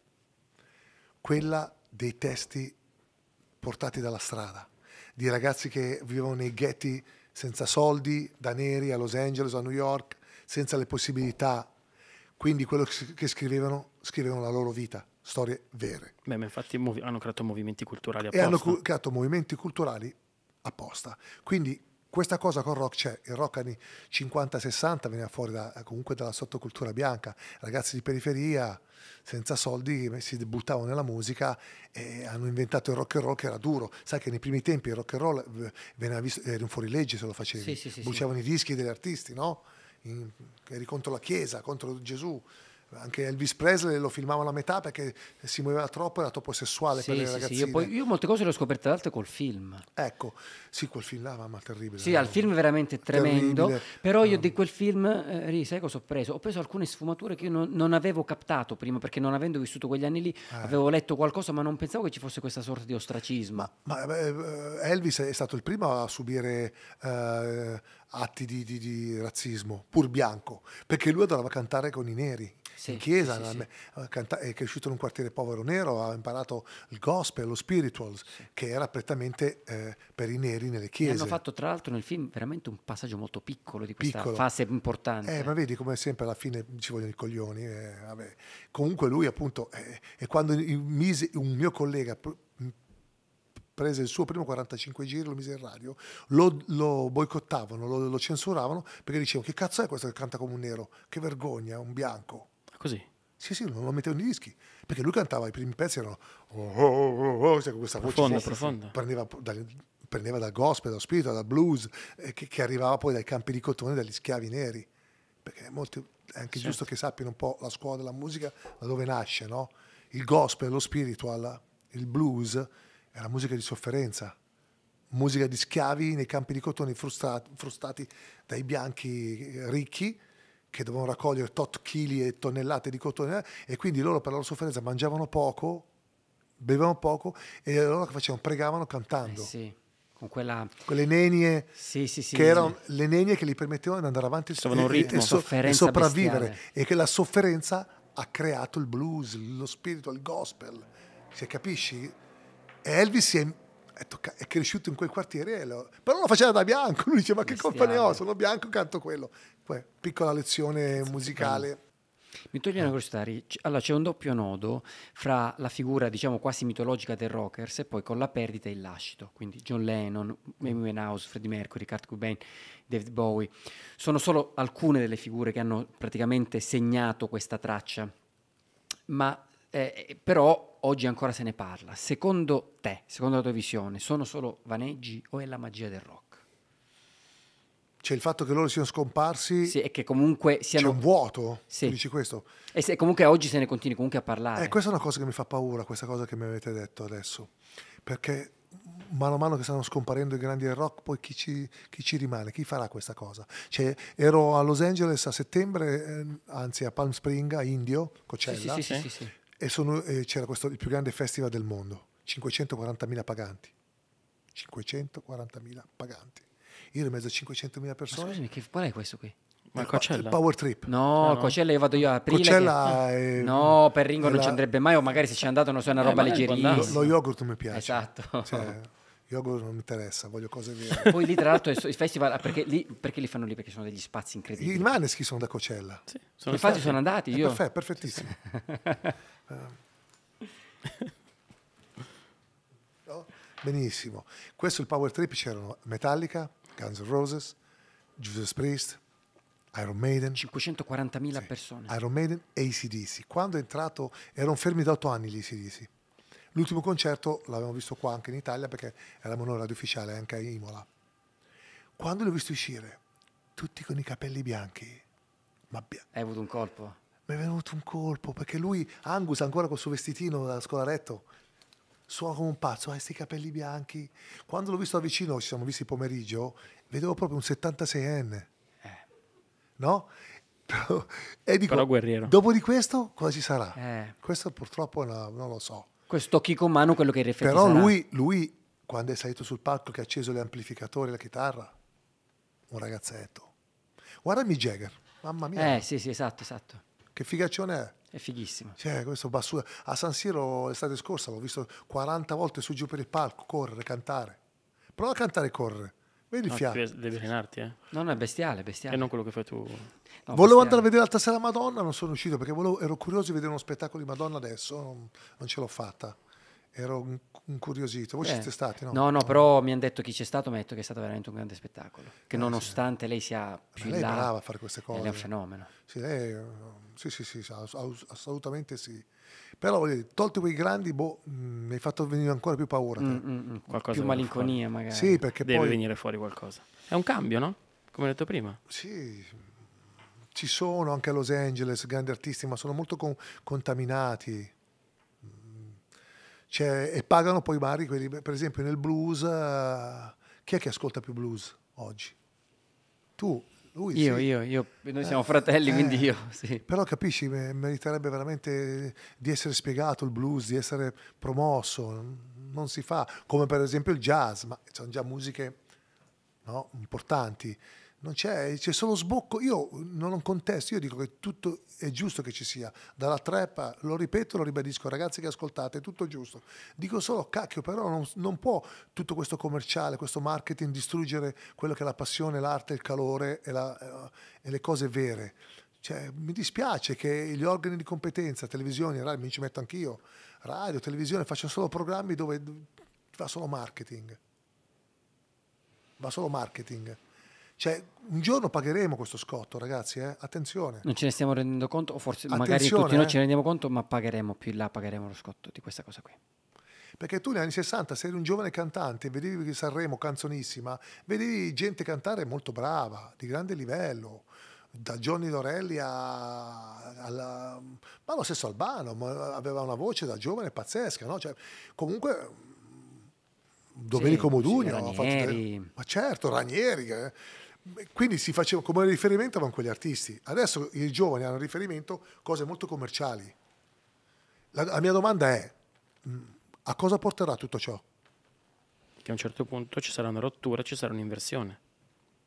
Quella dei testi portati dalla strada, di ragazzi che vivono nei ghetti senza soldi, da neri a Los Angeles, a New York, senza le possibilità. Quindi quello che scrivevano, scrivevano la loro vita, storie vere. Beh, ma infatti hanno creato movimenti culturali apposta. E hanno creato movimenti culturali apposta. Quindi questa cosa con il rock c'è, il rock anni 50-60 veniva fuori da, comunque dalla sottocultura bianca, ragazzi di periferia senza soldi si buttavano nella musica e hanno inventato il rock and roll che era duro, sai che nei primi tempi il rock and roll veniva visto, era un fuorilegge se lo facevi, sì, sì, sì, bruciavano i dischi degli artisti, no? In, eri contro la Chiesa, contro Gesù, anche Elvis Presley lo filmavano a metà perché si muoveva troppo, era troppo sessuale sì, per le sì, ragazzine. Sì, io, poi, io, molte cose le ho scoperte altre col film. Ecco, sì, quel film là, mamma, terribile. Sì, al film veramente tremendo, terribile. però io um. di quel film, eh, sai cosa ho preso? Ho preso alcune sfumature che io non, non avevo captato prima, perché non avendo vissuto quegli anni lì, eh. avevo letto qualcosa, ma non pensavo che ci fosse questa sorta di ostracismo. Ma, ma beh, eh, Elvis è stato il primo a subire... Eh, atti di, di, di razzismo, pur bianco, perché lui adorava cantare con i neri sì, in chiesa, sì, sì, eh, è cresciuto in un quartiere povero nero, ha imparato il gospel, lo spirituals, che era prettamente eh, per i neri nelle chiese. E hanno fatto tra l'altro nel film veramente un passaggio molto piccolo di questa piccolo. fase importante. Eh, ma vedi come sempre alla fine ci vogliono i coglioni. Eh, Comunque lui appunto, e quando mise, un mio collega prese il suo primo 45 giri, lo mise in radio, lo, lo boicottavano, lo, lo, censuravano perché dicevano che cazzo è questo che canta come un nero, che vergogna, un bianco così? Sì, sì, non lo mettevano i dischi, perché lui cantava, i primi pezzi erano oh, oh, oh, oh cioè, questa profonda, voce profonda. Prendeva, dal, prendeva dal gospel, dal spirito, dal blues, eh, che, che, arrivava poi dai campi di cotone, dagli schiavi neri, perché molti, è anche certo. giusto che sappiano un po' la scuola della musica, da dove nasce, no? Il gospel, lo spiritual, il blues, è la musica di sofferenza, musica di schiavi nei campi di cotone frustati, frustati dai bianchi ricchi che dovevano raccogliere tot chili e tonnellate di cotone e quindi loro per la loro sofferenza mangiavano poco, bevevano poco e loro facevano, pregavano cantando. Eh sì. Con quella... Quelle nenie sì, sì, sì, che erano le nenie che gli permettevano di andare avanti Stavano e, ritmo, e, so, e sopravvivere bestiale. e che la sofferenza ha creato il blues, lo spirito, il gospel. Se capisci? Elvis è è, tocca- è, cresciuto in quel quartiere, lo- però lo faceva da bianco. Lui diceva: Ma che colpa ne ho? Sono bianco, canto quello. Poi, piccola lezione musicale. Mi toglie una curiosità, allora c'è un doppio nodo fra la figura diciamo quasi mitologica del rockers e poi con la perdita e il lascito, quindi John Lennon, Amy Winehouse, Freddie Mercury, Kurt Cobain, David Bowie, sono solo alcune delle figure che hanno praticamente segnato questa traccia, ma eh, eh però oggi ancora se ne parla. Secondo te, secondo la tua visione, sono solo vaneggi o è la magia del rock? c'è cioè, il fatto che loro siano scomparsi sì, e che comunque siano... c'è un vuoto, sì. dici questo. E se, comunque oggi se ne continui comunque a parlare. Eh, questa è una cosa che mi fa paura, questa cosa che mi avete detto adesso, perché mano a mano che stanno scomparendo i grandi del rock, poi chi ci, chi ci rimane? Chi farà questa cosa? Cioè, ero a Los Angeles a settembre, eh, anzi a Palm Spring, a Indio, Coachella, sì, sì, e, sono, e c'era questo, il più grande festival del mondo, 540.000 paganti. 540.000 paganti io in mezzo a 500.000 persone. Ma scusami, che, qual è questo qui? Ma Coachella? Power Trip. No, ah, no. Coachella io vado io a aprile. Coachella che... è... No, per Ringo la... non ci andrebbe mai o magari se ci è andato non so, è una eh, roba leggerissima. Lo, lo yogurt mi piace. Esatto. Cioè, yogurt non mi interessa, voglio cose [LAUGHS] vere. Poi lì tra l'altro i festival, ah, perché, lì, perché li fanno lì? Perché sono degli spazi incredibili. I maneschi sono da Coachella. Sì, sono Infatti sono andati eh, io. Perfetto, perfettissimo. [LAUGHS] Eh. Benissimo. Questo è il Power Trip, c'erano Metallica, Guns N' Roses, Judas Priest, Iron Maiden. 540.000 sì. persone. Iron Maiden e ACDC. Quando è entrato, erano fermi da otto anni gli ACDC. L'ultimo concerto l'avevamo visto qua anche in Italia perché eravamo noi radio ufficiale anche a Imola. Quando li ho visti uscire, tutti con i capelli bianchi, ma bia- Hai avuto un colpo? Mi è venuto un colpo perché lui, Angus, ancora col suo vestitino da scolaretto, suona come un pazzo, ha questi capelli bianchi. Quando l'ho visto da vicino, ci siamo visti pomeriggio, vedevo proprio un 76enne. Eh. No? [LAUGHS] e dico, Però guerriero. Dopo di questo cosa ci sarà? Eh. Questo purtroppo no, non lo so. Questo chicco mano quello che in effetti Però lui, lui, quando è salito sul palco che ha acceso gli amplificatori la chitarra, un ragazzetto. Guarda Mick Jagger, mamma mia. Eh sì sì esatto esatto. Che figaccione è. È fighissimo. Cioè, questo basura. A San Siro l'estate scorsa l'ho visto 40 volte su giù per il palco, correre, cantare. Prova a cantare e correre. Vedi no, fiato. Devi allenarti, eh. No, no, è bestiale, bestiale. E non quello che fai tu. No, volevo bestiale. andare a vedere l'altra sera Madonna, non sono uscito perché volevo, ero curioso di vedere uno spettacolo di Madonna adesso, non, non ce l'ho fatta ero incuriosito. Voi eh, siete stati, no? No, no, però mi hanno detto chi c'è stato, mi ha detto che è stato veramente un grande spettacolo. Che eh, nonostante sì. lei sia più lei là, brava a fare queste cose. è un fenomeno. Sì, lei, sì, sì, sì, assolutamente sì. Però voglio dire, tolti quei grandi, boh, mm, mi hai fatto venire ancora più paura. Mm, mm, mm, qualcosa più malinconia fuori. magari. Sì, perché Deve poi... venire fuori qualcosa. È un cambio, no? Come ho detto prima. Sì, ci sono anche a Los Angeles grandi artisti, ma sono molto con- contaminati cioè, e pagano poi vari quelli, per esempio nel blues, eh, chi è che ascolta più blues oggi? Tu, lui, io, sì. io, io, noi siamo eh, fratelli, eh, quindi io, sì. Però capisci, meriterebbe veramente di essere spiegato il blues, di essere promosso, non si fa, come per esempio il jazz, ma sono già musiche no, importanti. Non c'è, c'è solo sbocco. Io non contesto, io dico che tutto è giusto che ci sia. Dalla treppa, lo ripeto, lo ribadisco, ragazzi che ascoltate, è tutto giusto. Dico solo, cacchio, però non, non può tutto questo commerciale, questo marketing distruggere quello che è la passione, l'arte, il calore e, la, eh, e le cose vere. Cioè, mi dispiace che gli organi di competenza, televisione, radio, mi ci metto anch'io, radio, televisione, facciano solo programmi dove va solo marketing. Va solo marketing. Cioè, un giorno pagheremo questo scotto, ragazzi, eh? attenzione. Non ce ne stiamo rendendo conto, o forse attenzione, magari tutti noi eh? ce ne rendiamo conto, ma pagheremo più in là, pagheremo lo scotto di questa cosa qui. Perché tu negli anni 60 sei un giovane cantante, vedevi Sanremo, canzonissima, vedevi gente cantare molto brava, di grande livello, da Johnny Lorelli a, alla, ma lo stesso Albano, aveva una voce da giovane pazzesca, no? cioè, comunque Domenico sì, Modugno, sì, Fatto, ma certo, Ranieri. Eh? Quindi si faceva come riferimento avevano quegli artisti. Adesso i giovani hanno riferimento cose molto commerciali. La, la mia domanda è, mm, a cosa porterà tutto ciò? Che a un certo punto ci sarà una rottura, ci sarà un'inversione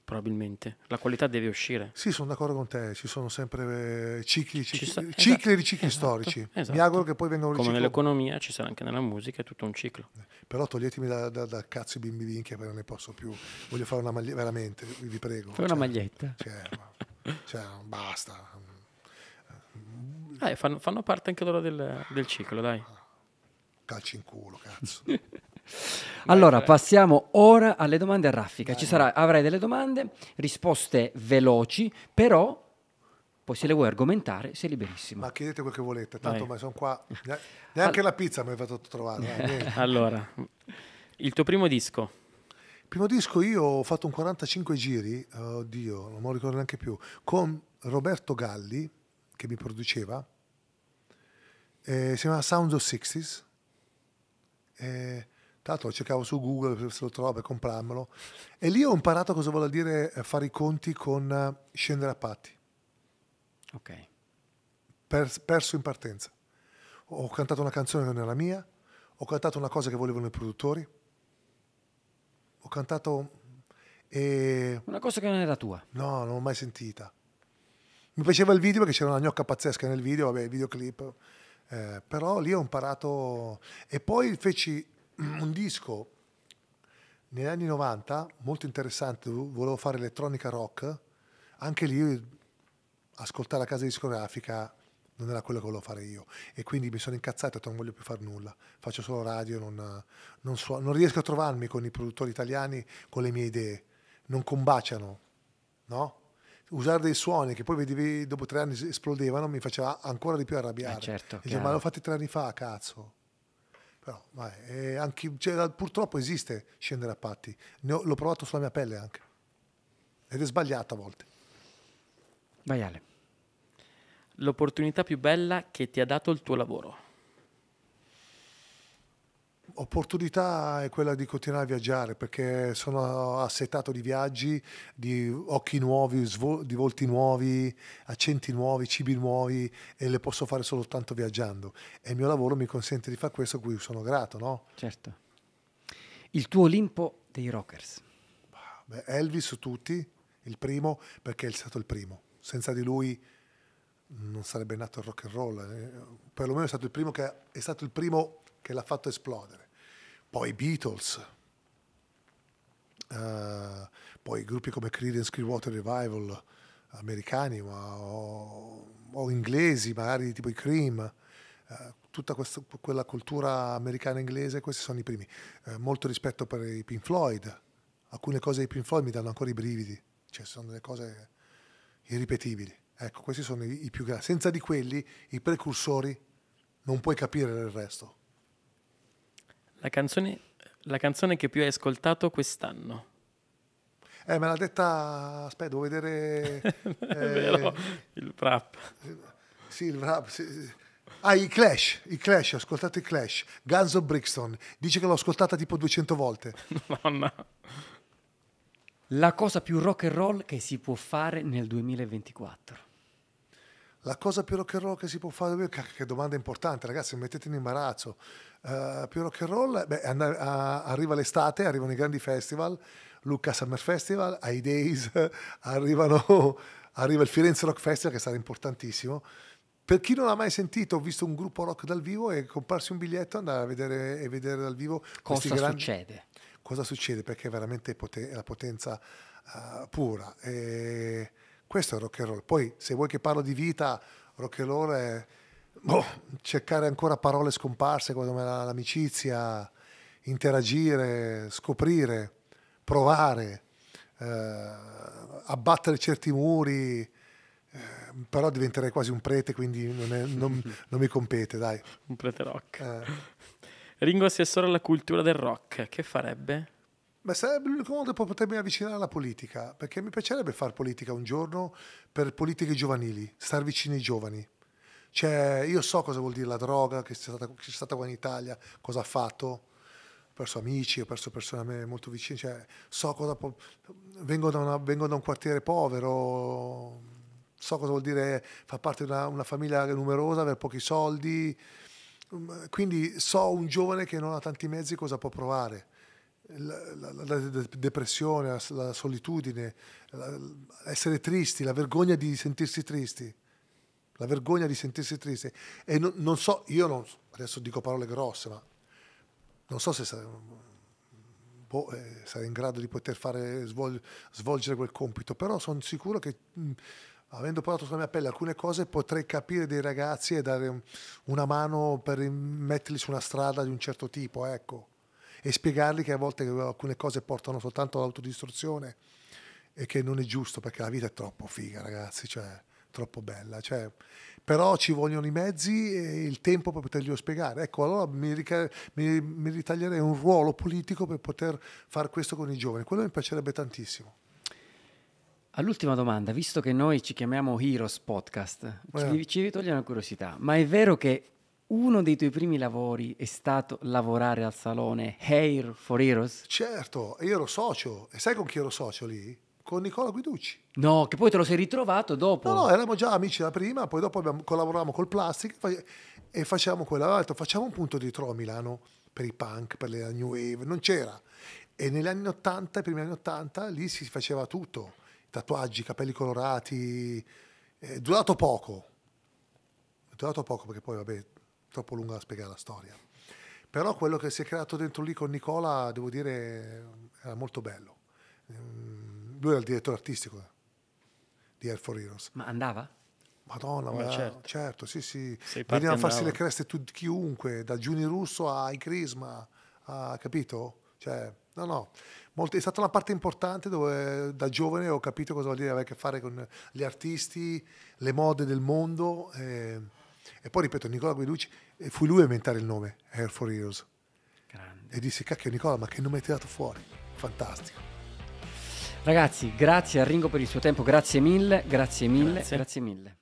probabilmente. La qualità deve uscire. Sì, sono d'accordo con te, ci sono sempre eh, cicli, cicli, sta, esatto. cicli esatto, di cicli esatto, storici. Esatto. Mi auguro che poi vengano riciclati. Come nell'economia ci sarà anche nella musica, è tutto un ciclo. Eh, però toglietemi da, da, da cazzo i bimbi vinchia perché non ne posso più. Voglio fare una maglietta, veramente, vi prego. Fai cioè, una maglietta. Cioè, cioè basta. Dai, eh, fanno, fanno, parte anche loro del, del ciclo, dai. Ah, calci in culo, cazzo. [LAUGHS] Allora, passiamo ora alle domande a raffica. Ci sarà, avrai delle domande, risposte veloci, però poi se le vuoi argomentare sei liberissimo. Ma chiedete quel che volete, tanto ma sono qua. [LAUGHS] Neanche All... la pizza mi è fatto trovare. [LAUGHS] allora, il tuo primo disco? Primo disco io ho fatto un 45 giri, eh, oddio, non me lo ricordo neanche più, con Roberto Galli, che mi produceva, eh, si chiama Sounds of Sixties. Eh, tra l'altro lo cercavo su Google se lo trovo per comprarmelo. E lì ho imparato cosa vuol dire eh, fare i conti con eh, scendere a patti. Ok. Per, perso in partenza. Ho cantato una canzone che non era mia, ho cantato una cosa che volevano i produttori, ho cantato... E... Una cosa che non era tua. No, non l'ho mai sentita. Mi piaceva il video perché c'era una gnocca pazzesca nel video, vabbè, videoclip. Eh, però lì ho imparato e poi feci [CLEARS THROAT] un disco negli anni 90 molto interessante, volevo fare elettronica rock, anche lì ascoltare la casa discografica non era quello che volevo fare io e quindi mi sono incazzato e non voglio più fare nulla, faccio solo radio, non, non, so, non, riesco a trovarmi con i produttori italiani, con le mie idee, non combaciano, no? Usare dei suoni che poi vedevi dopo tre anni esplodevano mi faceva ancora di più arrabbiare. Eh certo, Dice, ma l'ho fatti tre anni fa, cazzo. Però, vai, anche, cioè, purtroppo esiste scendere a patti, ho, l'ho provato sulla mia pelle anche, ed è sbagliato a volte. Vai Ale. L'opportunità più bella che ti ha dato il tuo lavoro opportunità è quella di continuare a viaggiare perché sono assetato di viaggi, di occhi nuovi, di volti nuovi, accenti nuovi, cibi nuovi e le posso fare soltanto viaggiando. E il mio lavoro mi consente di fare questo, cui sono grato, no? Certo. Il tuo Olimpo dei rockers. Beh, Elvis su tutti, il primo, perché è stato il primo. Senza di lui non sarebbe nato il rock and roll, eh. perlomeno è stato il primo che, è stato il primo che l'ha fatto esplodere poi i Beatles, uh, poi gruppi come Creedence Clearwater Revival americani ma, o, o, inglesi, magari tipo i Cream, uh, tutta questa, quella cultura americana inglese, questi sono i primi. Uh, molto rispetto per i Pink Floyd, alcune cose dei Pink Floyd mi danno ancora i brividi, cioè sono delle cose irripetibili. Ecco, questi sono i, i più grandi. Senza di quelli, i precursori, non puoi capire il resto. La canzone, la canzone che più hai ascoltato quest'anno? Eh, me l'ha detta, aspetta, devo vedere... [LAUGHS] eh, il rap. Sì, il rap, sì. Ah, i Clash, i Clash, ho ascoltato i Clash. Guns of Brixton, dice che l'ho ascoltata tipo 200 volte. [LAUGHS] Madonna. La cosa più rock and roll che si può fare nel 2024. La cosa più rock and roll che si può fare, che domanda importante, ragazzi, mettete in imbarazzo. Uh, più rock and roll, beh, and- a- arriva l'estate, arrivano i grandi festival, Lucca Summer Festival, i Days, [LAUGHS] arrivano, [LAUGHS] arriva il Firenze Rock Festival che sarà importantissimo. Per chi non ha mai sentito, ho visto un gruppo rock dal vivo e comprarsi un biglietto, andare a vedere, e vedere dal vivo cosa grandi... succede. Cosa succede? Perché è veramente poten- la potenza uh, pura. E questo è rock and roll. Poi se vuoi che parlo di vita, rock and roll è boh, cercare ancora parole scomparse come l'amicizia, interagire, scoprire, provare, eh, abbattere certi muri. Eh, però diventerei quasi un prete, quindi non, è, non, [LAUGHS] non mi compete, dai. Un prete rock. Eh. Ringo assessore alla cultura del rock, che farebbe? Ma sarebbe l'unico modo per potermi avvicinare alla politica, perché mi piacerebbe fare politica un giorno per politiche giovanili, star vicino ai giovani. Cioè, io so cosa vuol dire la droga, che c'è stata, che c'è stata qua in Italia, cosa ha fatto, ho perso amici, ho perso persone a me molto vicine, cioè, so cosa po- vengo, da una, vengo, da un quartiere povero, so cosa vuol dire far parte di una, una famiglia numerosa, avere pochi soldi, quindi so un giovane che non ha tanti mezzi cosa può provare la, la, la, depressione, la, la solitudine, essere tristi, la vergogna di sentirsi tristi, la vergogna di sentirsi tristi. E non, non so, io non, adesso dico parole grosse, ma non so se sarei, boh, eh, sarei in grado di poter fare, svol, svolgere quel compito, però sono sicuro che... Mh, mm, avendo portato sulla mia pelle alcune cose, potrei capire dei ragazzi e dare una mano per metterli su una strada di un certo tipo, ecco e spiegargli che a volte alcune cose portano soltanto all'autodistruzione e che non è giusto perché la vita è troppo figa, ragazzi, cioè troppo bella. Cioè, però ci vogliono i mezzi e il tempo per poterglielo spiegare. Ecco, allora mi, mi, mi ritaglierei un ruolo politico per poter fare questo con i giovani. Quello mi piacerebbe tantissimo. All'ultima domanda, visto che noi ci chiamiamo Heroes Podcast, eh. ci, ci una curiosità, ma è vero che uno dei tuoi primi lavori è stato lavorare al salone Hair for Heroes? Certo, io ero socio. E sai con chi ero socio lì? Con Nicola Guiducci. No, che poi te lo sei ritrovato dopo. No, no, eravamo già amici da prima, poi dopo abbiamo, collaboravamo col Plastic e facevamo Allora, Facciamo un punto di ritrovo a Milano per i punk, per la new wave, non c'era. E negli anni 80, i primi anni 80, lì si faceva tutto. Tatuaggi, capelli colorati. Eh, è durato poco. È durato poco perché poi, vabbè, troppo lunga da spiegare la storia. Però quello che si è creato dentro lì con Nicola, devo dire, era molto bello. Mm, lui era il direttore artistico di Air for Heroes. Ma andava? Madonna, ma, ma certo. certo. sì, sì. Venivano a farsi le creste tutti, chiunque, da Giuni Russo ai Crisma, a, capito? Cioè, no, no. Molto, è stata una parte importante dove da giovane ho capito cosa vuol dire avere a che fare con gli artisti, le mode del mondo. Eh, e poi ripeto, Nicola Guiducci e fu lui a inventare il nome, Air for Heroes. Grande. E disse, cacchio Nicola, ma che nome hai tirato fuori? Fantastico. Ragazzi, grazie a Ringo per il suo tempo, grazie mille, grazie mille, grazie, grazie mille.